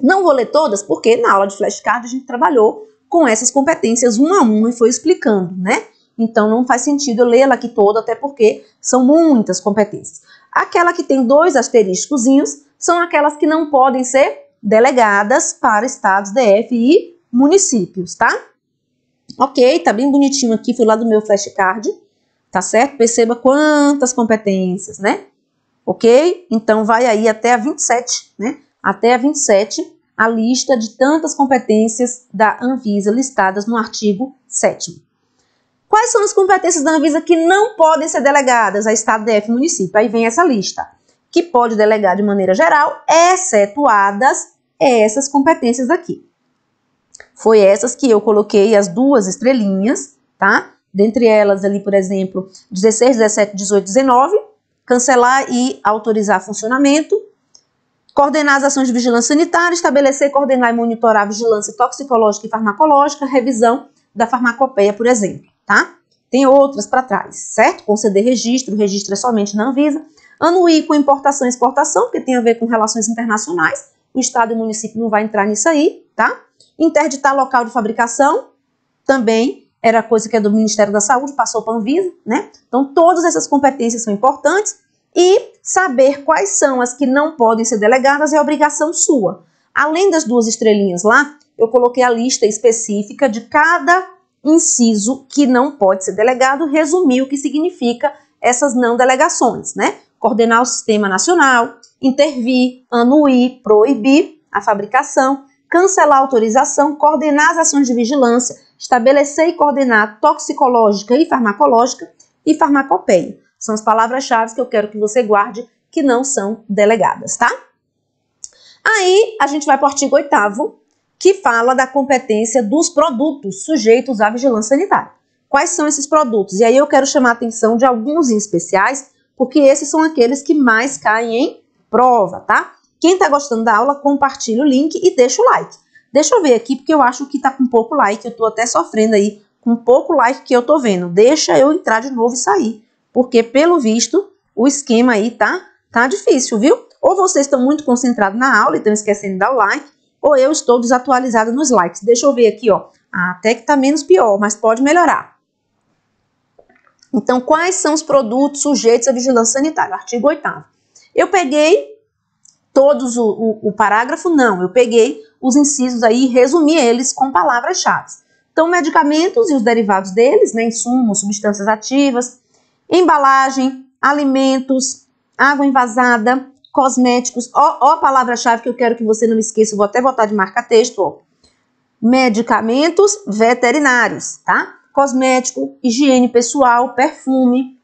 Não vou ler todas, porque na aula de flashcard a gente trabalhou com essas competências uma a uma e foi explicando, né? Então não faz sentido eu lê-la aqui toda, até porque são muitas competências. Aquela que tem dois asteriscozinhos são aquelas que não podem ser delegadas para estados, DF e municípios, tá? Ok, tá bem bonitinho aqui, fui lá do meu flashcard, tá certo? Perceba quantas competências, né? Ok? Então vai aí até a 27, né? Até a 27 a lista de tantas competências da Anvisa listadas no artigo 7 Quais são as competências da Anvisa que não podem ser delegadas a Estado, DF e município? Aí vem essa lista, que pode delegar de maneira geral, excetuadas essas competências aqui. Foi essas que eu coloquei as duas estrelinhas, tá? Dentre elas ali, por exemplo, 16, 17, 18, 19, cancelar e autorizar funcionamento, coordenar as ações de vigilância sanitária, estabelecer, coordenar e monitorar a vigilância toxicológica e farmacológica, revisão da farmacopeia, por exemplo tá? Tem outras para trás, certo? Conceder registro, registro é somente na Anvisa. Anuir com importação e exportação, porque tem a ver com relações internacionais. O Estado e o município não vai entrar nisso aí, tá? Interditar local de fabricação, também era coisa que é do Ministério da Saúde, passou para a Anvisa, né? Então, todas essas competências são importantes. E saber quais são as que não podem ser delegadas é obrigação sua. Além das duas estrelinhas lá, eu coloquei a lista específica de cada inciso que não pode ser delegado, resumir o que significa essas não delegações, né? Coordenar o sistema nacional, intervir, anuir, proibir a fabricação, cancelar a autorização, coordenar as ações de vigilância, estabelecer e coordenar toxicológica e farmacológica e farmacopeia. São as palavras-chave que eu quero que você guarde que não são delegadas, tá? Aí a gente vai para o artigo 8 que fala da competência dos produtos sujeitos à vigilância sanitária. Quais são esses produtos? E aí eu quero chamar a atenção de alguns em especiais, porque esses são aqueles que mais caem em prova, tá? Quem está gostando da aula, compartilha o link e deixa o like. Deixa eu ver aqui, porque eu acho que está com pouco like, eu estou até sofrendo aí com pouco like que eu estou vendo. Deixa eu entrar de novo e sair, porque pelo visto o esquema aí tá, tá difícil, viu? Ou vocês estão muito concentrados na aula e estão esquecendo de dar o like, ou eu estou desatualizada nos likes. Deixa eu ver aqui, ó. Ah, até que tá menos pior, mas pode melhorar. Então, quais são os produtos sujeitos à vigilância sanitária? Artigo 8 Eu peguei todos o, o, o parágrafo? Não, eu peguei os incisos aí e resumi eles com palavras-chave. Então, medicamentos e os derivados deles, né, insumos, substâncias ativas, embalagem, alimentos, água envasada, cosméticos, ó, ó a palavra-chave que eu quero que você não esqueça, vou até botar de marca texto, ó. Medicamentos veterinários, tá? Cosmético, higiene pessoal, perfume,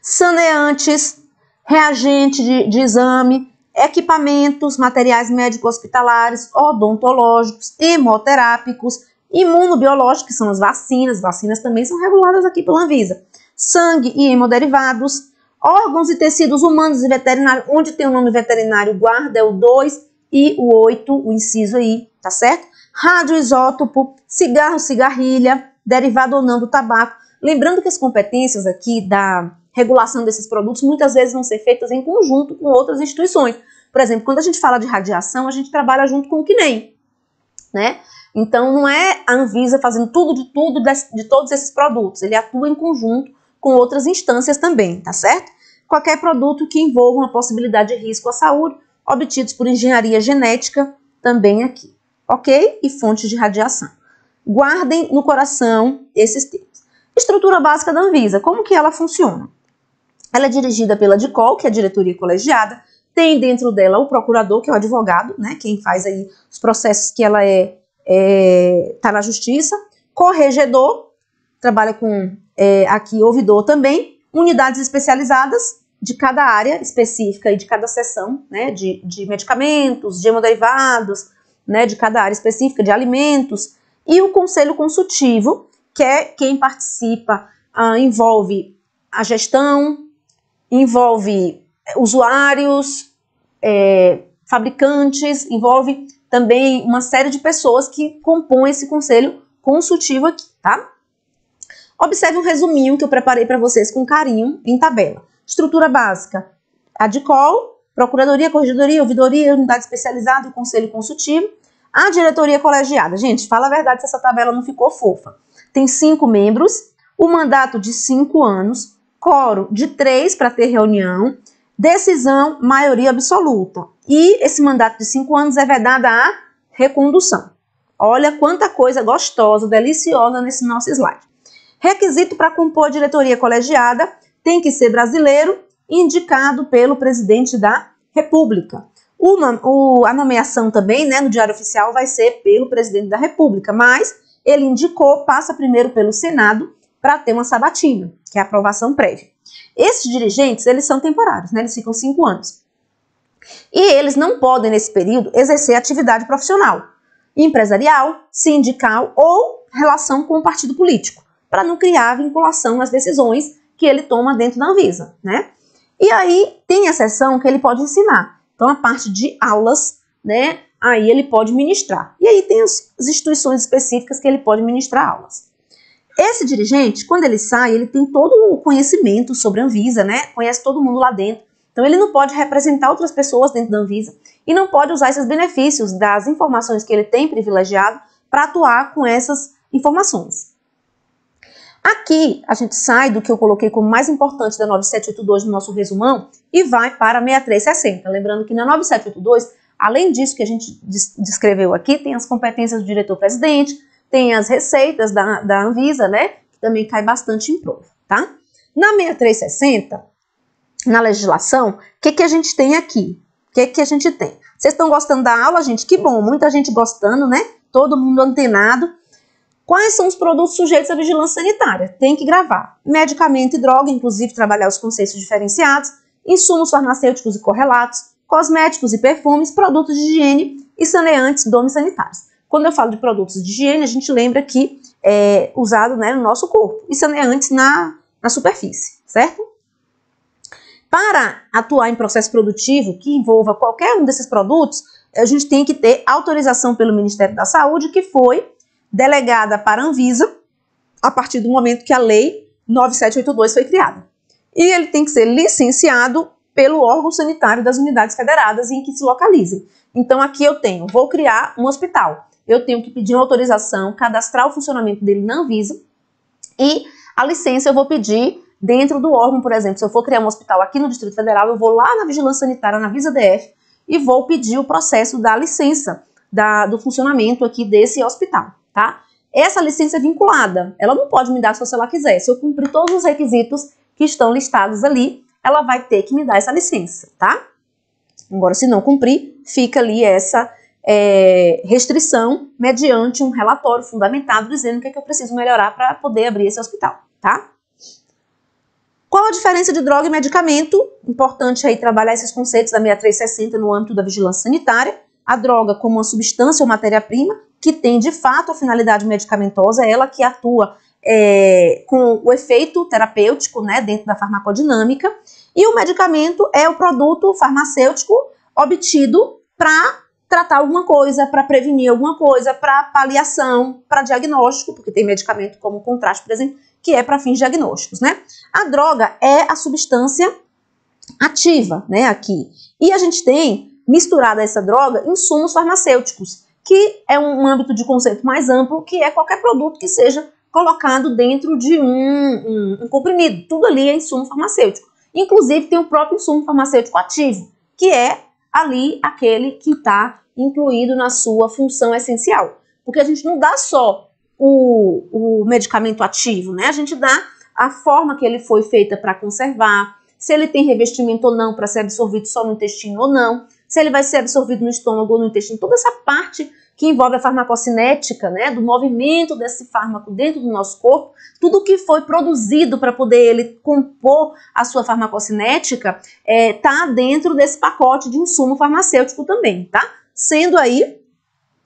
saneantes, reagente de, de exame, equipamentos, materiais médicos hospitalares, odontológicos, hemoterápicos, imunobiológicos, que são as vacinas, vacinas também são reguladas aqui pela Anvisa, sangue e hemoderivados, Órgãos e tecidos humanos e veterinários onde tem o nome veterinário, guarda é o 2 e o 8, o inciso aí, tá certo? Radioisótopo, cigarro, cigarrilha, derivado ou não do tabaco. Lembrando que as competências aqui da regulação desses produtos muitas vezes vão ser feitas em conjunto com outras instituições. Por exemplo, quando a gente fala de radiação, a gente trabalha junto com o nem né? Então não é a Anvisa fazendo tudo de tudo de todos esses produtos, ele atua em conjunto com outras instâncias também, tá certo? Qualquer produto que envolva uma possibilidade de risco à saúde, obtidos por engenharia genética, também aqui, ok? E fontes de radiação. Guardem no coração esses termos. Estrutura básica da Anvisa, como que ela funciona? Ela é dirigida pela DICOL, que é a diretoria colegiada, tem dentro dela o procurador, que é o advogado, né, quem faz aí os processos que ela é, é tá na justiça, corregedor, trabalha com é, aqui ouvidor também, unidades especializadas de cada área específica e de cada seção, né, de, de medicamentos, de hemoderivados, né, de cada área específica, de alimentos, e o conselho consultivo, que é quem participa, ah, envolve a gestão, envolve usuários, é, fabricantes, envolve também uma série de pessoas que compõem esse conselho consultivo aqui, tá? Observe um resuminho que eu preparei para vocês com carinho em tabela. Estrutura básica: a de DICOL, Procuradoria, Corregedoria, Ouvidoria, Unidade Especializada e Conselho Consultivo. A diretoria colegiada. Gente, fala a verdade se essa tabela não ficou fofa. Tem cinco membros, o mandato de cinco anos, coro de três para ter reunião, decisão, maioria absoluta. E esse mandato de cinco anos é vedado a recondução. Olha quanta coisa gostosa, deliciosa nesse nosso slide. Requisito para compor a diretoria colegiada tem que ser brasileiro, indicado pelo presidente da República. Uma, o, a nomeação também, né, no Diário Oficial, vai ser pelo presidente da República, mas ele indicou, passa primeiro pelo Senado para ter uma sabatina, que é a aprovação prévia. Esses dirigentes, eles são temporários, né, eles ficam cinco anos. E eles não podem, nesse período, exercer atividade profissional, empresarial, sindical ou relação com o partido político para não criar vinculação nas decisões que ele toma dentro da Anvisa, né? E aí tem a sessão que ele pode ensinar. Então a parte de aulas, né? Aí ele pode ministrar. E aí tem as instituições específicas que ele pode ministrar aulas. Esse dirigente, quando ele sai, ele tem todo o conhecimento sobre a Anvisa, né? Conhece todo mundo lá dentro. Então ele não pode representar outras pessoas dentro da Anvisa e não pode usar esses benefícios das informações que ele tem privilegiado para atuar com essas informações. Aqui a gente sai do que eu coloquei como mais importante da 9782 no nosso resumão e vai para 6360. Lembrando que na 9782, além disso que a gente descreveu aqui, tem as competências do diretor-presidente, tem as receitas da, da Anvisa, né? Que também cai bastante em prova, tá? Na 6360, na legislação, o que, que a gente tem aqui? O que, que a gente tem? Vocês estão gostando da aula, gente? Que bom, muita gente gostando, né? Todo mundo antenado. Quais são os produtos sujeitos à vigilância sanitária? Tem que gravar. Medicamento e droga, inclusive trabalhar os conceitos diferenciados, insumos farmacêuticos e correlatos, cosméticos e perfumes, produtos de higiene e saneantes sanitários. Quando eu falo de produtos de higiene, a gente lembra que é usado né, no nosso corpo e saneantes na, na superfície, certo? Para atuar em processo produtivo que envolva qualquer um desses produtos, a gente tem que ter autorização pelo Ministério da Saúde, que foi delegada para a Anvisa a partir do momento que a lei 9782 foi criada. E ele tem que ser licenciado pelo órgão sanitário das unidades federadas em que se localize. Então aqui eu tenho, vou criar um hospital. Eu tenho que pedir uma autorização, cadastrar o funcionamento dele na Anvisa e a licença eu vou pedir dentro do órgão, por exemplo, se eu for criar um hospital aqui no Distrito Federal, eu vou lá na Vigilância Sanitária, na Visa DF, e vou pedir o processo da licença da, do funcionamento aqui desse hospital tá? Essa licença é vinculada, ela não pode me dar só se ela quiser. Se eu cumprir todos os requisitos que estão listados ali, ela vai ter que me dar essa licença, tá? Agora, se não cumprir, fica ali essa é, restrição mediante um relatório fundamentado dizendo o que, é que eu preciso melhorar para poder abrir esse hospital, tá? Qual a diferença de droga e medicamento? Importante aí trabalhar esses conceitos da 6360 no âmbito da vigilância sanitária. A droga como uma substância ou matéria-prima que tem de fato a finalidade medicamentosa, ela que atua é, com o efeito terapêutico né, dentro da farmacodinâmica, e o medicamento é o produto farmacêutico obtido para tratar alguma coisa, para prevenir alguma coisa, para paliação, para diagnóstico, porque tem medicamento como contraste, por exemplo, que é para fins diagnósticos, né? A droga é a substância ativa, né, aqui. E a gente tem misturada essa droga insumos farmacêuticos, que é um âmbito de conceito mais amplo, que é qualquer produto que seja colocado dentro de um, um, um comprimido. Tudo ali é insumo farmacêutico. Inclusive, tem o próprio insumo farmacêutico ativo, que é ali aquele que está incluído na sua função essencial. Porque a gente não dá só o, o medicamento ativo, né? A gente dá a forma que ele foi feita para conservar, se ele tem revestimento ou não, para ser absorvido só no intestino ou não se ele vai ser absorvido no estômago ou no intestino, toda essa parte que envolve a farmacocinética, né, do movimento desse fármaco dentro do nosso corpo, tudo que foi produzido para poder ele compor a sua farmacocinética, está é, tá dentro desse pacote de insumo farmacêutico também, tá? Sendo aí,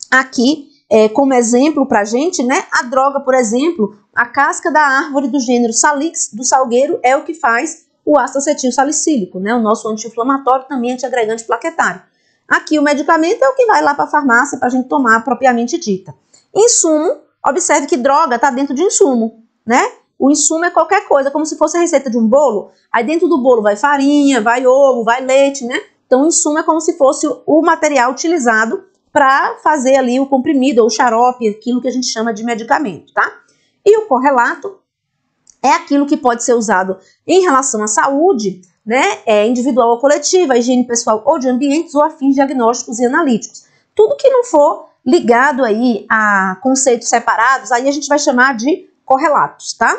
aqui, é, como exemplo para a gente, né, a droga, por exemplo, a casca da árvore do gênero salix, do salgueiro, é o que faz o ácido acetil salicílico, né? O nosso anti-inflamatório também antiagregante plaquetário. Aqui o medicamento é o que vai lá para a farmácia para a gente tomar propriamente dita. Insumo, observe que droga está dentro de insumo, né? O insumo é qualquer coisa, como se fosse a receita de um bolo. Aí dentro do bolo vai farinha, vai ovo, vai leite, né? Então o insumo é como se fosse o material utilizado para fazer ali o comprimido ou o xarope, aquilo que a gente chama de medicamento, tá? E o correlato é aquilo que pode ser usado em relação à saúde, né, é individual ou coletiva, higiene pessoal ou de ambientes ou afins diagnósticos e analíticos. Tudo que não for ligado aí a conceitos separados, aí a gente vai chamar de correlatos, tá?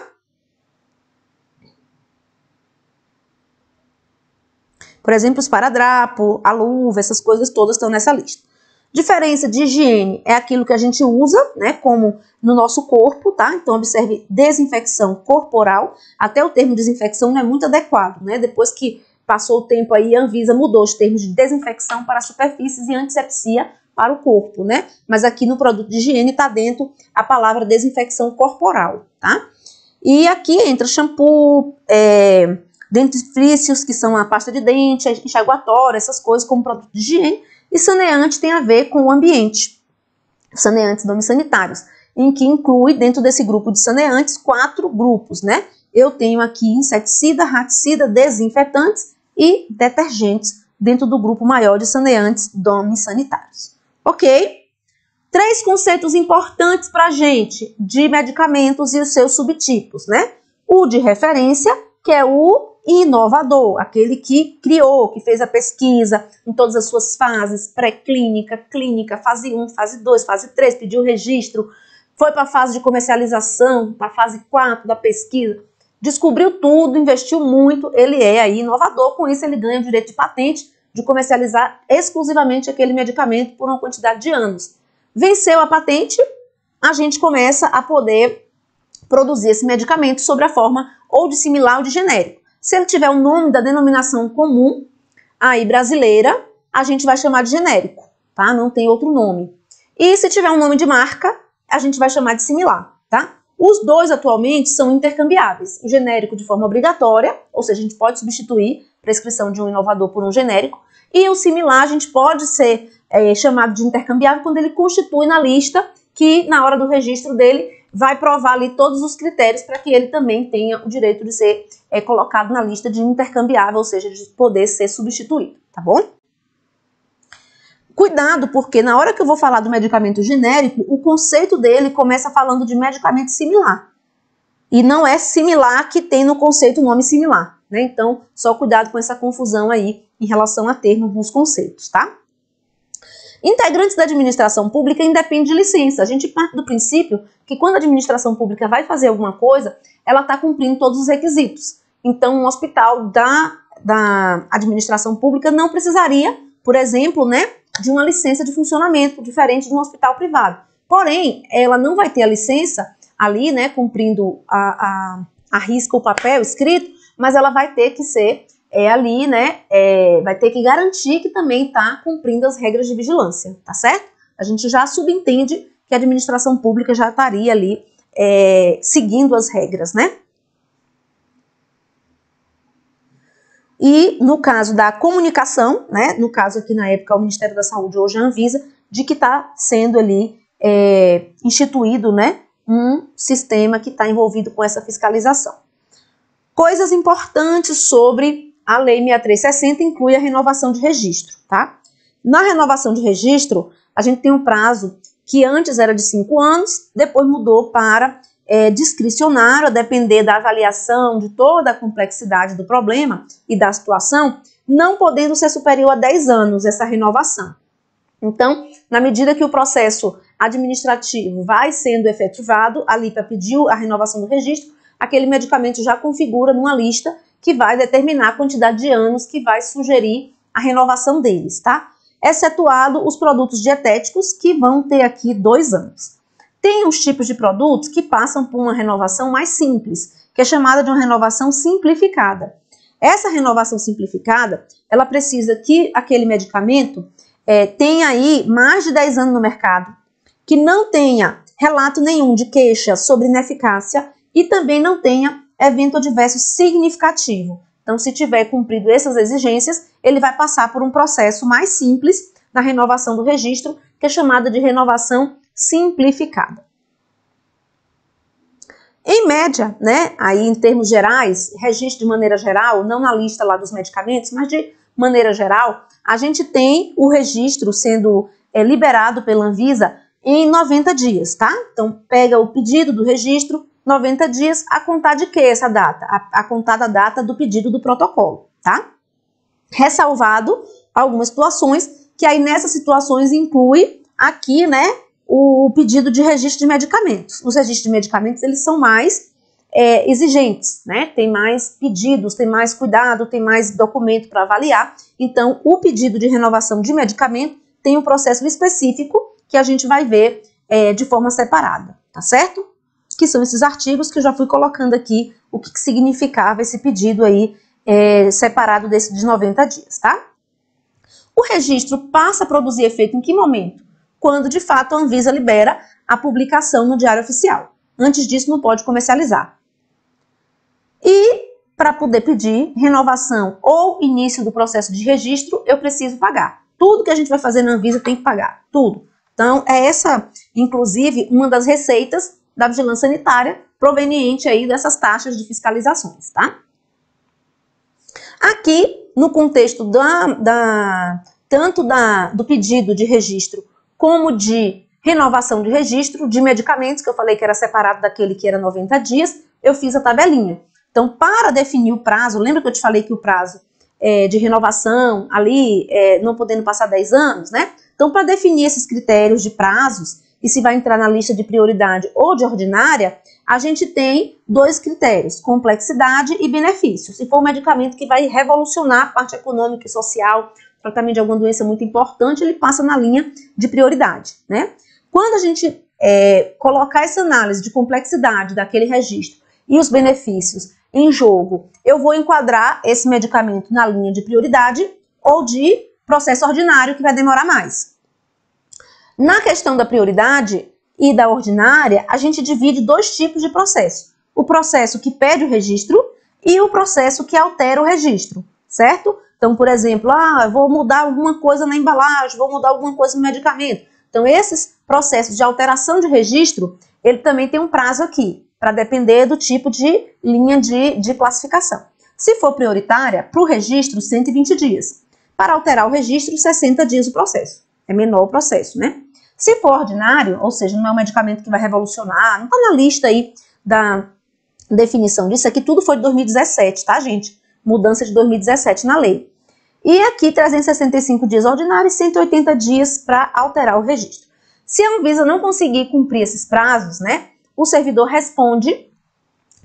Por exemplo, os paradrapo, a luva, essas coisas todas estão nessa lista. Diferença de higiene é aquilo que a gente usa, né, como no nosso corpo, tá? Então observe desinfecção corporal, até o termo desinfecção não é muito adequado, né? Depois que passou o tempo aí, a Anvisa mudou os termos de desinfecção para superfícies e antisepsia para o corpo, né? Mas aqui no produto de higiene está dentro a palavra desinfecção corporal, tá? E aqui entra shampoo, é, dentifrícios, que são a pasta de dente, enxaguatório, essas coisas como produto de higiene, e saneante tem a ver com o ambiente, saneantes domissanitários, em que inclui dentro desse grupo de saneantes quatro grupos, né? Eu tenho aqui inseticida, raticida, desinfetantes e detergentes dentro do grupo maior de saneantes domissanitários. Ok? Três conceitos importantes para a gente de medicamentos e os seus subtipos, né? O de referência, que é o inovador, aquele que criou, que fez a pesquisa em todas as suas fases, pré-clínica, clínica, fase 1, fase 2, fase 3, pediu registro, foi para a fase de comercialização, para a fase 4 da pesquisa, descobriu tudo, investiu muito, ele é aí inovador, com isso ele ganha o direito de patente de comercializar exclusivamente aquele medicamento por uma quantidade de anos. Venceu a patente, a gente começa a poder produzir esse medicamento sobre a forma ou de similar ou de genérico. Se ele tiver o nome da denominação comum, aí brasileira, a gente vai chamar de genérico, tá? Não tem outro nome. E se tiver um nome de marca, a gente vai chamar de similar, tá? Os dois atualmente são intercambiáveis. O genérico de forma obrigatória, ou seja, a gente pode substituir prescrição de um inovador por um genérico, e o similar a gente pode ser é, chamado de intercambiável quando ele constitui na lista que na hora do registro dele vai provar ali todos os critérios para que ele também tenha o direito de ser é colocado na lista de intercambiável, ou seja, de poder ser substituído, tá bom? Cuidado, porque na hora que eu vou falar do medicamento genérico, o conceito dele começa falando de medicamento similar. E não é similar que tem no conceito o nome similar, né? Então, só cuidado com essa confusão aí em relação a termos nos conceitos, tá? Integrantes da administração pública independe de licença. A gente parte do princípio que quando a administração pública vai fazer alguma coisa, ela está cumprindo todos os requisitos. Então, um hospital da, da administração pública não precisaria, por exemplo, né, de uma licença de funcionamento, diferente de um hospital privado. Porém, ela não vai ter a licença ali, né, cumprindo a, a, a risca o papel escrito, mas ela vai ter que ser é ali, né? É, vai ter que garantir que também está cumprindo as regras de vigilância, tá certo? A gente já subentende que a administração pública já estaria ali é, seguindo as regras, né? E no caso da comunicação, né? No caso aqui na época o Ministério da Saúde hoje a Anvisa, de que está sendo ali é, instituído, né? Um sistema que está envolvido com essa fiscalização. Coisas importantes sobre a Lei 6360 inclui a renovação de registro, tá? Na renovação de registro, a gente tem um prazo que antes era de 5 anos, depois mudou para é, discricionário, a depender da avaliação de toda a complexidade do problema e da situação, não podendo ser superior a 10 anos essa renovação. Então, na medida que o processo administrativo vai sendo efetivado, a LIPA pediu a renovação do registro, aquele medicamento já configura numa lista que vai determinar a quantidade de anos que vai sugerir a renovação deles, tá? Excetuado os produtos dietéticos que vão ter aqui dois anos. Tem uns tipos de produtos que passam por uma renovação mais simples, que é chamada de uma renovação simplificada. Essa renovação simplificada, ela precisa que aquele medicamento é, tenha aí mais de 10 anos no mercado, que não tenha relato nenhum de queixa sobre ineficácia e também não tenha evento adverso significativo. Então, se tiver cumprido essas exigências, ele vai passar por um processo mais simples da renovação do registro, que é chamada de renovação simplificada. Em média, né, aí em termos gerais, registro de maneira geral, não na lista lá dos medicamentos, mas de maneira geral, a gente tem o registro sendo é, liberado pela Anvisa em 90 dias, tá? Então, pega o pedido do registro, 90 dias a contar de que essa data? A, a contar da data do pedido do protocolo, tá? Ressalvado algumas situações, que aí nessas situações inclui aqui, né, o pedido de registro de medicamentos. Os registros de medicamentos, eles são mais é, exigentes, né? Tem mais pedidos, tem mais cuidado, tem mais documento para avaliar. Então, o pedido de renovação de medicamento tem um processo específico que a gente vai ver é, de forma separada, tá certo? que são esses artigos que eu já fui colocando aqui o que, que significava esse pedido aí é, separado desse de 90 dias, tá? O registro passa a produzir efeito em que momento? Quando de fato a Anvisa libera a publicação no Diário Oficial. Antes disso, não pode comercializar. E para poder pedir renovação ou início do processo de registro, eu preciso pagar. Tudo que a gente vai fazer na Anvisa tem que pagar, tudo. Então, é essa, inclusive, uma das receitas da vigilância sanitária proveniente aí dessas taxas de fiscalizações, tá? Aqui, no contexto da, da tanto da, do pedido de registro como de renovação de registro de medicamentos, que eu falei que era separado daquele que era 90 dias, eu fiz a tabelinha. Então, para definir o prazo, lembra que eu te falei que o prazo é, de renovação ali, é, não podendo passar 10 anos, né? Então, para definir esses critérios de prazos, e se vai entrar na lista de prioridade ou de ordinária, a gente tem dois critérios: complexidade e benefício. Se for um medicamento que vai revolucionar a parte econômica e social, tratamento de alguma doença muito importante, ele passa na linha de prioridade, né? Quando a gente é, colocar essa análise de complexidade daquele registro e os benefícios em jogo, eu vou enquadrar esse medicamento na linha de prioridade ou de processo ordinário que vai demorar mais. Na questão da prioridade e da ordinária, a gente divide dois tipos de processo. O processo que pede o registro e o processo que altera o registro, certo? Então, por exemplo, ah, vou mudar alguma coisa na embalagem, vou mudar alguma coisa no medicamento. Então, esses processos de alteração de registro, ele também tem um prazo aqui, para depender do tipo de linha de, de classificação. Se for prioritária, para o registro, 120 dias. Para alterar o registro, 60 dias o processo. É menor o processo, né? Se for ordinário, ou seja, não é um medicamento que vai revolucionar, não está na lista aí da definição disso, aqui tudo foi de 2017, tá, gente? Mudança de 2017 na lei. E aqui 365 dias ordinários e 180 dias para alterar o registro. Se a Anvisa não conseguir cumprir esses prazos, né, o servidor responde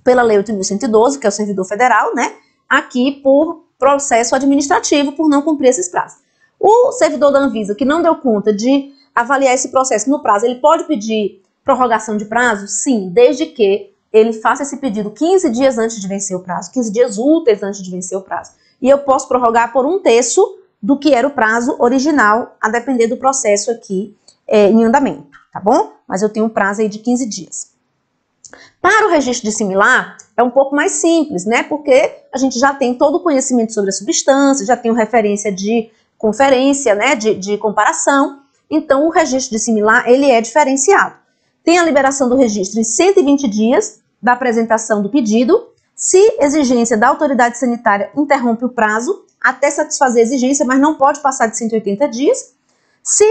pela Lei 8.112, que é o servidor federal, né, aqui por processo administrativo por não cumprir esses prazos. O servidor da Anvisa que não deu conta de avaliar esse processo no prazo. Ele pode pedir prorrogação de prazo? Sim, desde que ele faça esse pedido 15 dias antes de vencer o prazo, 15 dias úteis antes de vencer o prazo. E eu posso prorrogar por um terço do que era o prazo original, a depender do processo aqui é, em andamento, tá bom? Mas eu tenho um prazo aí de 15 dias. Para o registro de similar, é um pouco mais simples, né? Porque a gente já tem todo o conhecimento sobre a substância, já tem referência de conferência, né? De, de comparação. Então, o registro de similar, ele é diferenciado. Tem a liberação do registro em 120 dias da apresentação do pedido. Se exigência da autoridade sanitária interrompe o prazo, até satisfazer a exigência, mas não pode passar de 180 dias. Se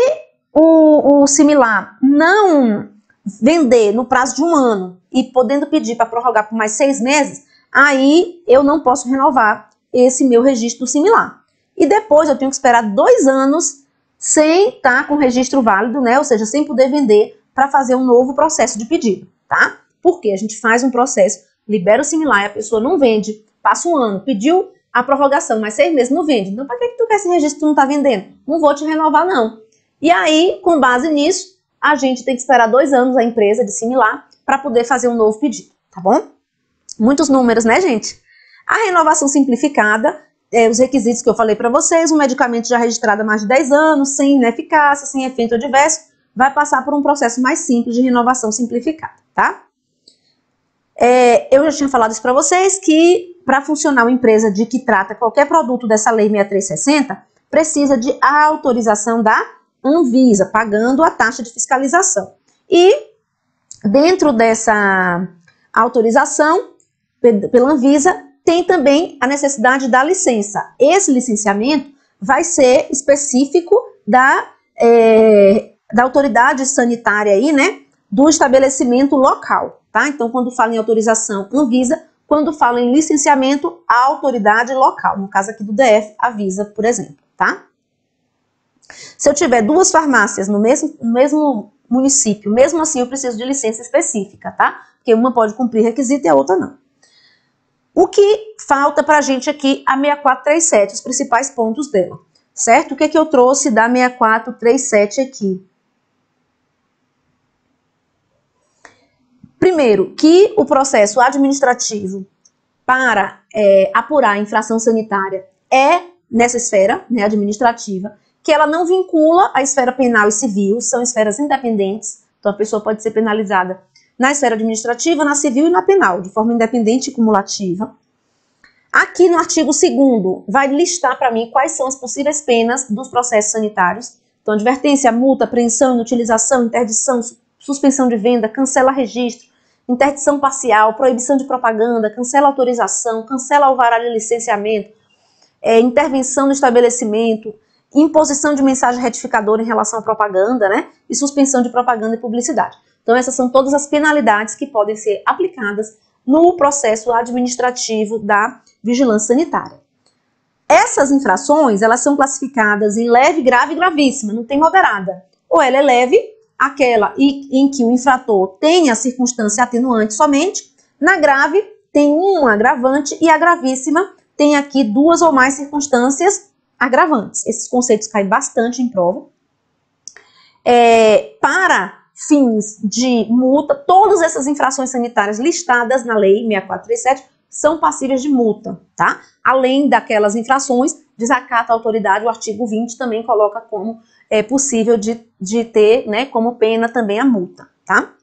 o, o similar não vender no prazo de um ano e podendo pedir para prorrogar por mais seis meses, aí eu não posso renovar esse meu registro similar. E depois eu tenho que esperar dois anos sem estar tá com registro válido, né? Ou seja, sem poder vender para fazer um novo processo de pedido, tá? Porque a gente faz um processo, libera o similar e a pessoa não vende, passa um ano, pediu a prorrogação, mas seis meses não vende. Então, para que, que tu quer esse registro tu não está vendendo? Não vou te renovar, não. E aí, com base nisso, a gente tem que esperar dois anos a empresa de similar para poder fazer um novo pedido, tá bom? Muitos números, né, gente? A renovação simplificada é, os requisitos que eu falei para vocês, um medicamento já registrado há mais de 10 anos, sem ineficácia, sem efeito adverso, vai passar por um processo mais simples de renovação simplificada, tá? É, eu já tinha falado isso para vocês que para funcionar uma empresa de que trata qualquer produto dessa lei 6360, precisa de autorização da Anvisa, pagando a taxa de fiscalização. E dentro dessa autorização pela Anvisa, tem também a necessidade da licença. Esse licenciamento vai ser específico da, é, da autoridade sanitária aí, né? Do estabelecimento local, tá? Então, quando fala em autorização Anvisa, quando fala em licenciamento, a autoridade local, no caso aqui do DF, avisa, por exemplo, tá? Se eu tiver duas farmácias no mesmo, no mesmo município, mesmo assim eu preciso de licença específica, tá? Porque uma pode cumprir requisito e a outra não. O que falta para a gente aqui a 6437, os principais pontos dela, certo? O que é que eu trouxe da 6437 aqui? Primeiro, que o processo administrativo para é, apurar a infração sanitária é nessa esfera né, administrativa, que ela não vincula a esfera penal e civil, são esferas independentes, então a pessoa pode ser penalizada na esfera administrativa, na civil e na penal, de forma independente e cumulativa. Aqui no artigo 2 vai listar para mim quais são as possíveis penas dos processos sanitários. Então, advertência, multa, apreensão, inutilização, interdição, suspensão de venda, cancela registro, interdição parcial, proibição de propaganda, cancela autorização, cancela alvará de licenciamento, é, intervenção no estabelecimento, imposição de mensagem retificadora em relação à propaganda, né? E suspensão de propaganda e publicidade. Então, essas são todas as penalidades que podem ser aplicadas no processo administrativo da vigilância sanitária. Essas infrações, elas são classificadas em leve, grave e gravíssima, não tem moderada. Ou ela é leve, aquela em que o infrator tem a circunstância atenuante somente, na grave tem um agravante e a gravíssima tem aqui duas ou mais circunstâncias agravantes. Esses conceitos caem bastante em prova. É, para fins de multa, todas essas infrações sanitárias listadas na lei 6437 são passíveis de multa, tá? Além daquelas infrações, desacata a autoridade, o artigo 20 também coloca como é possível de, de ter, né, como pena também a multa, tá?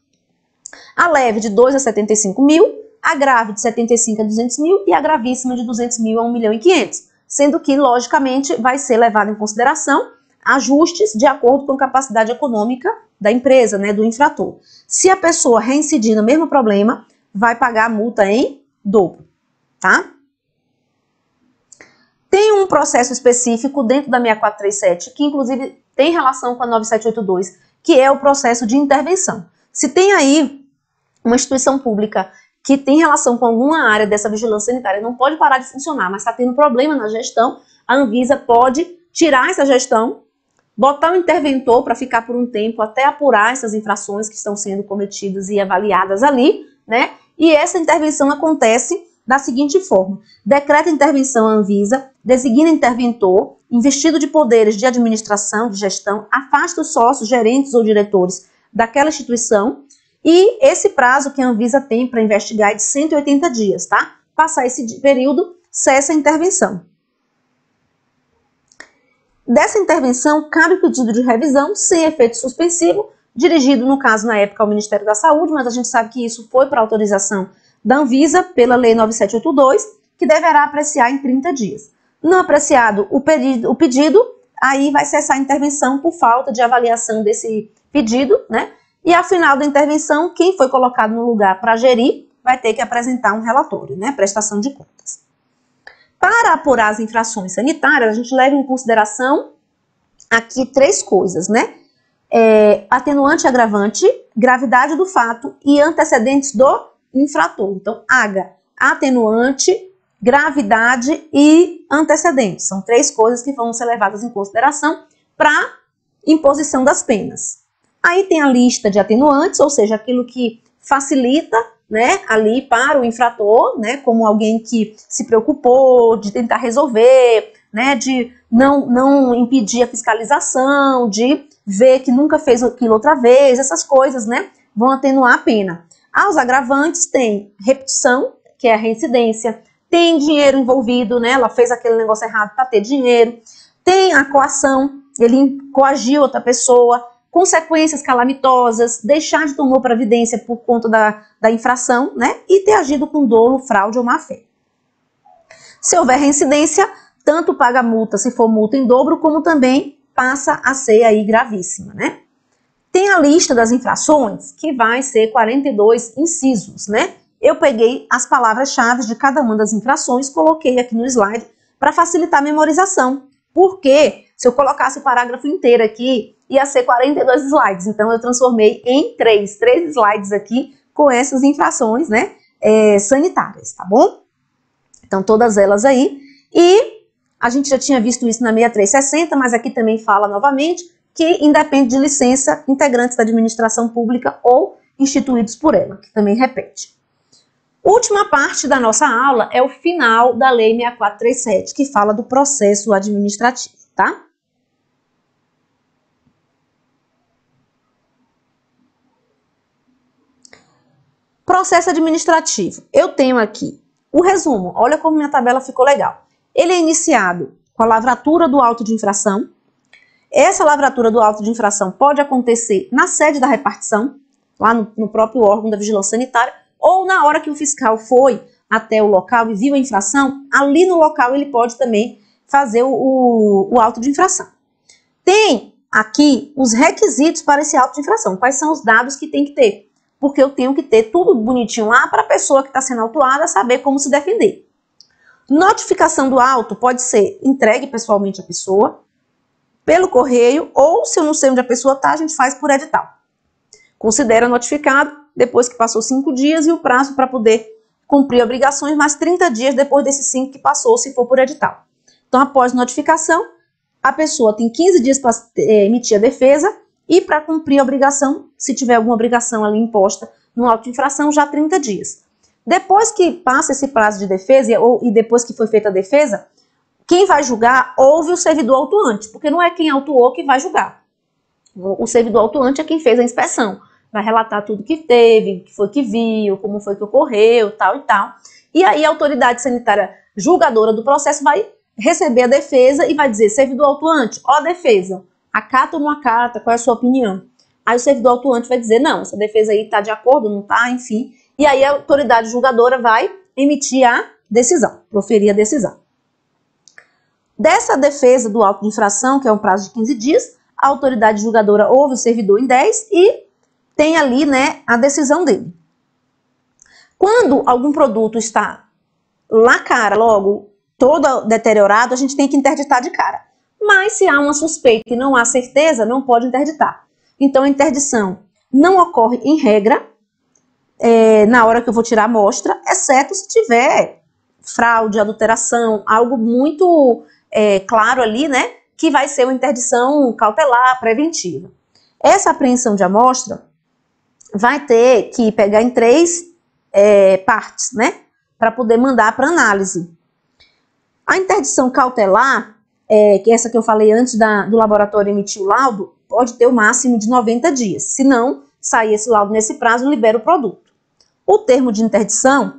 A leve de 2 a 75 mil, a grave de 75 a 200 mil e a gravíssima de 200 mil a 1 milhão e 500, sendo que, logicamente, vai ser levado em consideração ajustes de acordo com capacidade econômica da empresa, né, do infrator. Se a pessoa reincidir no mesmo problema, vai pagar a multa em dobro, tá? Tem um processo específico dentro da 6437, que inclusive tem relação com a 9782, que é o processo de intervenção. Se tem aí uma instituição pública que tem relação com alguma área dessa vigilância sanitária, não pode parar de funcionar, mas está tendo problema na gestão, a Anvisa pode tirar essa gestão botar um interventor para ficar por um tempo até apurar essas infrações que estão sendo cometidas e avaliadas ali, né? E essa intervenção acontece da seguinte forma: decreta intervenção à Anvisa, designa interventor, investido de poderes de administração, de gestão, afasta os sócios, gerentes ou diretores daquela instituição. E esse prazo que a Anvisa tem para investigar é de 180 dias, tá? Passar esse período, cessa a intervenção. Dessa intervenção, cabe pedido de revisão sem efeito suspensivo, dirigido, no caso, na época, ao Ministério da Saúde, mas a gente sabe que isso foi para autorização da Anvisa pela Lei 9782, que deverá apreciar em 30 dias. Não apreciado o pedido, o pedido aí vai cessar a intervenção por falta de avaliação desse pedido, né? E ao final da intervenção, quem foi colocado no lugar para gerir vai ter que apresentar um relatório, né? Prestação de contas. Para apurar as infrações sanitárias, a gente leva em consideração aqui três coisas, né? É, atenuante e agravante, gravidade do fato e antecedentes do infrator. Então, AGA, atenuante, gravidade e antecedentes. São três coisas que vão ser levadas em consideração para imposição das penas. Aí tem a lista de atenuantes, ou seja, aquilo que facilita né, ali para o infrator, né, como alguém que se preocupou de tentar resolver, né, de não, não impedir a fiscalização, de ver que nunca fez aquilo outra vez, essas coisas, né, vão atenuar a pena. Ah, os agravantes têm repetição, que é a reincidência, tem dinheiro envolvido, né, ela fez aquele negócio errado para ter dinheiro, tem a coação, ele coagiu outra pessoa, consequências calamitosas, deixar de tomar providência por conta da, da infração, né? E ter agido com dolo, fraude ou má-fé. Se houver reincidência, tanto paga multa, se for multa em dobro, como também passa a ser aí gravíssima, né? Tem a lista das infrações, que vai ser 42 incisos, né? Eu peguei as palavras-chave de cada uma das infrações, coloquei aqui no slide para facilitar a memorização. Porque se eu colocasse o parágrafo inteiro aqui, ia ser 42 slides. Então, eu transformei em três, três slides aqui com essas infrações, né, é, sanitárias, tá bom? Então, todas elas aí. E a gente já tinha visto isso na 6360, mas aqui também fala novamente que independe de licença, integrantes da administração pública ou instituídos por ela, que também repete. Última parte da nossa aula é o final da Lei 6437, que fala do processo administrativo, tá? Processo administrativo. Eu tenho aqui o resumo. Olha como minha tabela ficou legal. Ele é iniciado com a lavratura do auto de infração. Essa lavratura do auto de infração pode acontecer na sede da repartição, lá no, no próprio órgão da vigilância sanitária, ou na hora que o fiscal foi até o local e viu a infração, ali no local ele pode também fazer o, o, o auto de infração. Tem aqui os requisitos para esse auto de infração, quais são os dados que tem que ter porque eu tenho que ter tudo bonitinho lá para a pessoa que está sendo autuada saber como se defender. Notificação do auto pode ser entregue pessoalmente à pessoa, pelo correio, ou se eu não sei onde a pessoa está, a gente faz por edital. Considera notificado depois que passou cinco dias e o prazo para poder cumprir obrigações mais 30 dias depois desses cinco que passou, se for por edital. Então, após notificação, a pessoa tem 15 dias para eh, emitir a defesa e para cumprir a obrigação se tiver alguma obrigação ali imposta no auto de infração, já 30 dias. Depois que passa esse prazo de defesa ou, e depois que foi feita a defesa, quem vai julgar ouve o servidor autuante, porque não é quem autuou que vai julgar. O servidor autuante é quem fez a inspeção, vai relatar tudo que teve, o que foi que viu, como foi que ocorreu, tal e tal. E aí a autoridade sanitária julgadora do processo vai receber a defesa e vai dizer, servidor autuante, ó defesa, acata ou não acata, qual é a sua opinião? Aí o servidor autuante vai dizer, não, essa defesa aí está de acordo, não está, enfim. E aí a autoridade julgadora vai emitir a decisão, proferir a decisão. Dessa defesa do auto de infração, que é um prazo de 15 dias, a autoridade julgadora ouve o servidor em 10 e tem ali né, a decisão dele. Quando algum produto está lá cara, logo todo deteriorado, a gente tem que interditar de cara. Mas se há uma suspeita e não há certeza, não pode interditar. Então, a interdição não ocorre em regra é, na hora que eu vou tirar a amostra, exceto se tiver fraude, adulteração, algo muito é, claro ali, né? Que vai ser uma interdição cautelar, preventiva. Essa apreensão de amostra vai ter que pegar em três é, partes, né? Para poder mandar para análise. A interdição cautelar, é, que é essa que eu falei antes da, do laboratório emitir o laudo, pode ter o máximo de 90 dias. Se não sair esse laudo nesse prazo, libera o produto. O termo de interdição,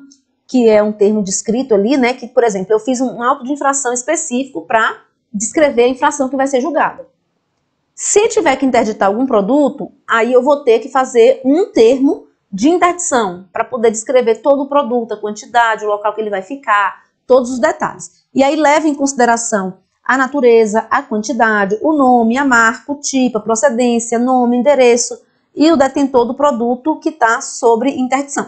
que é um termo descrito ali, né, que, por exemplo, eu fiz um auto de infração específico para descrever a infração que vai ser julgada. Se tiver que interditar algum produto, aí eu vou ter que fazer um termo de interdição para poder descrever todo o produto, a quantidade, o local que ele vai ficar, todos os detalhes. E aí leva em consideração a natureza, a quantidade, o nome, a marca, o tipo, a procedência, nome, endereço e o detentor do produto que está sobre interdição.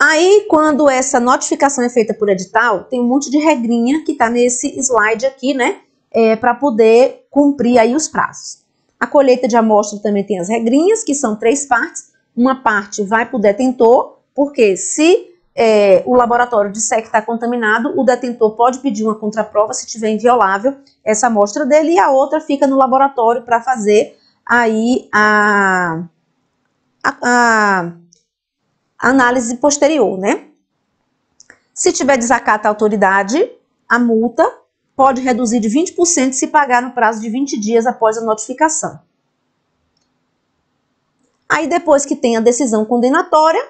Aí, quando essa notificação é feita por edital, tem um monte de regrinha que está nesse slide aqui, né? É, Para poder cumprir aí os prazos. A colheita de amostra também tem as regrinhas, que são três partes. Uma parte vai para o detentor, porque se é, o laboratório disser que está contaminado, o detentor pode pedir uma contraprova se tiver inviolável essa amostra dele e a outra fica no laboratório para fazer aí a, a, a, análise posterior, né? Se tiver desacato à autoridade, a multa pode reduzir de 20% se pagar no prazo de 20 dias após a notificação. Aí depois que tem a decisão condenatória,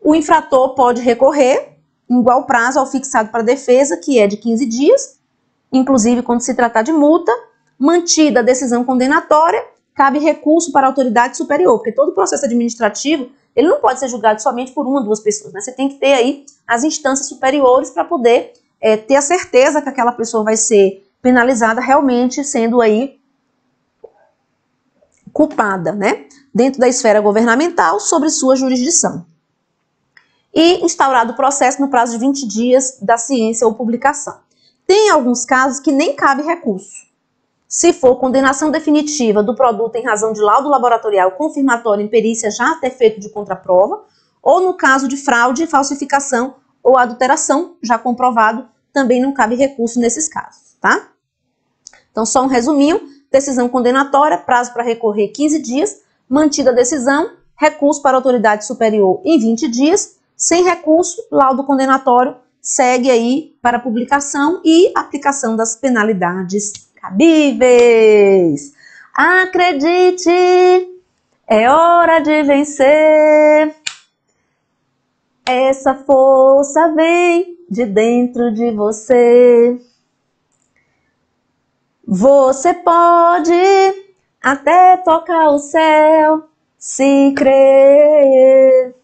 o infrator pode recorrer em igual prazo ao fixado para defesa, que é de 15 dias, inclusive quando se tratar de multa. Mantida a decisão condenatória, cabe recurso para a autoridade superior, porque todo processo administrativo ele não pode ser julgado somente por uma ou duas pessoas, né? Você tem que ter aí as instâncias superiores para poder é, ter a certeza que aquela pessoa vai ser penalizada realmente sendo aí culpada, né? Dentro da esfera governamental sobre sua jurisdição e instaurado o processo no prazo de 20 dias da ciência ou publicação. Tem alguns casos que nem cabe recurso. Se for condenação definitiva do produto em razão de laudo laboratorial confirmatório em perícia já até feito de contraprova, ou no caso de fraude, falsificação ou adulteração, já comprovado, também não cabe recurso nesses casos, tá? Então, só um resuminho: decisão condenatória, prazo para recorrer 15 dias, mantida a decisão, recurso para autoridade superior em 20 dias sem recurso, laudo condenatório segue aí para publicação e aplicação das penalidades cabíveis. Acredite, é hora de vencer. Essa força vem de dentro de você. Você pode até tocar o céu se crer.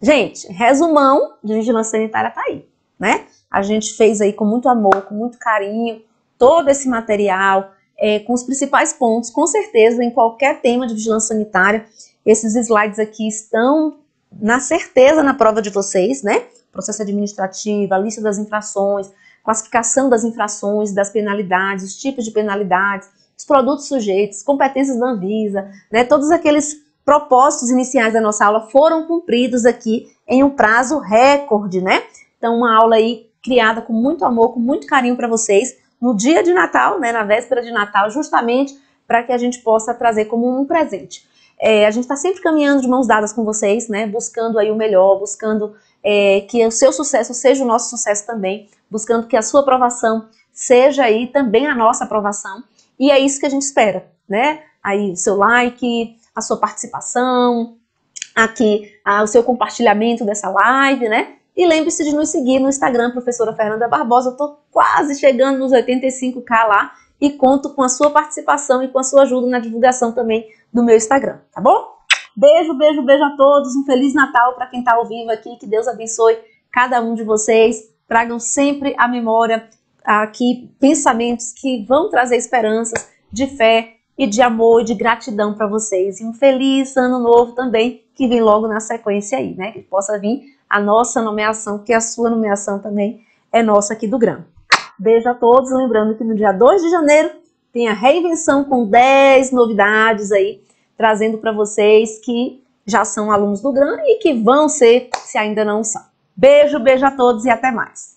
Gente, resumão de vigilância sanitária tá aí, né? A gente fez aí com muito amor, com muito carinho, todo esse material, é, com os principais pontos, com certeza, em qualquer tema de vigilância sanitária, esses slides aqui estão na certeza na prova de vocês, né? Processo administrativo, a lista das infrações, classificação das infrações, das penalidades, os tipos de penalidades, os produtos sujeitos, competências da Anvisa, né? Todos aqueles propósitos iniciais da nossa aula foram cumpridos aqui em um prazo recorde, né? Então, uma aula aí criada com muito amor, com muito carinho para vocês, no dia de Natal, né, na véspera de Natal, justamente para que a gente possa trazer como um presente. É, a gente está sempre caminhando de mãos dadas com vocês, né, buscando aí o melhor, buscando é, que o seu sucesso seja o nosso sucesso também, buscando que a sua aprovação seja aí também a nossa aprovação, e é isso que a gente espera, né, aí o seu like, a sua participação, aqui a, o seu compartilhamento dessa live, né? E lembre-se de nos seguir no Instagram, professora Fernanda Barbosa. Eu estou quase chegando nos 85k lá e conto com a sua participação e com a sua ajuda na divulgação também do meu Instagram, tá bom? Beijo, beijo, beijo a todos. Um feliz Natal para quem está ao vivo aqui. Que Deus abençoe cada um de vocês. Tragam sempre à memória aqui pensamentos que vão trazer esperanças de fé, e de amor e de gratidão para vocês. E um feliz ano novo também, que vem logo na sequência aí, né? Que possa vir a nossa nomeação, que a sua nomeação também é nossa aqui do Grama. Beijo a todos, lembrando que no dia 2 de janeiro tem a reinvenção com 10 novidades aí, trazendo para vocês que já são alunos do GRAM e que vão ser, se ainda não são. Beijo, beijo a todos e até mais.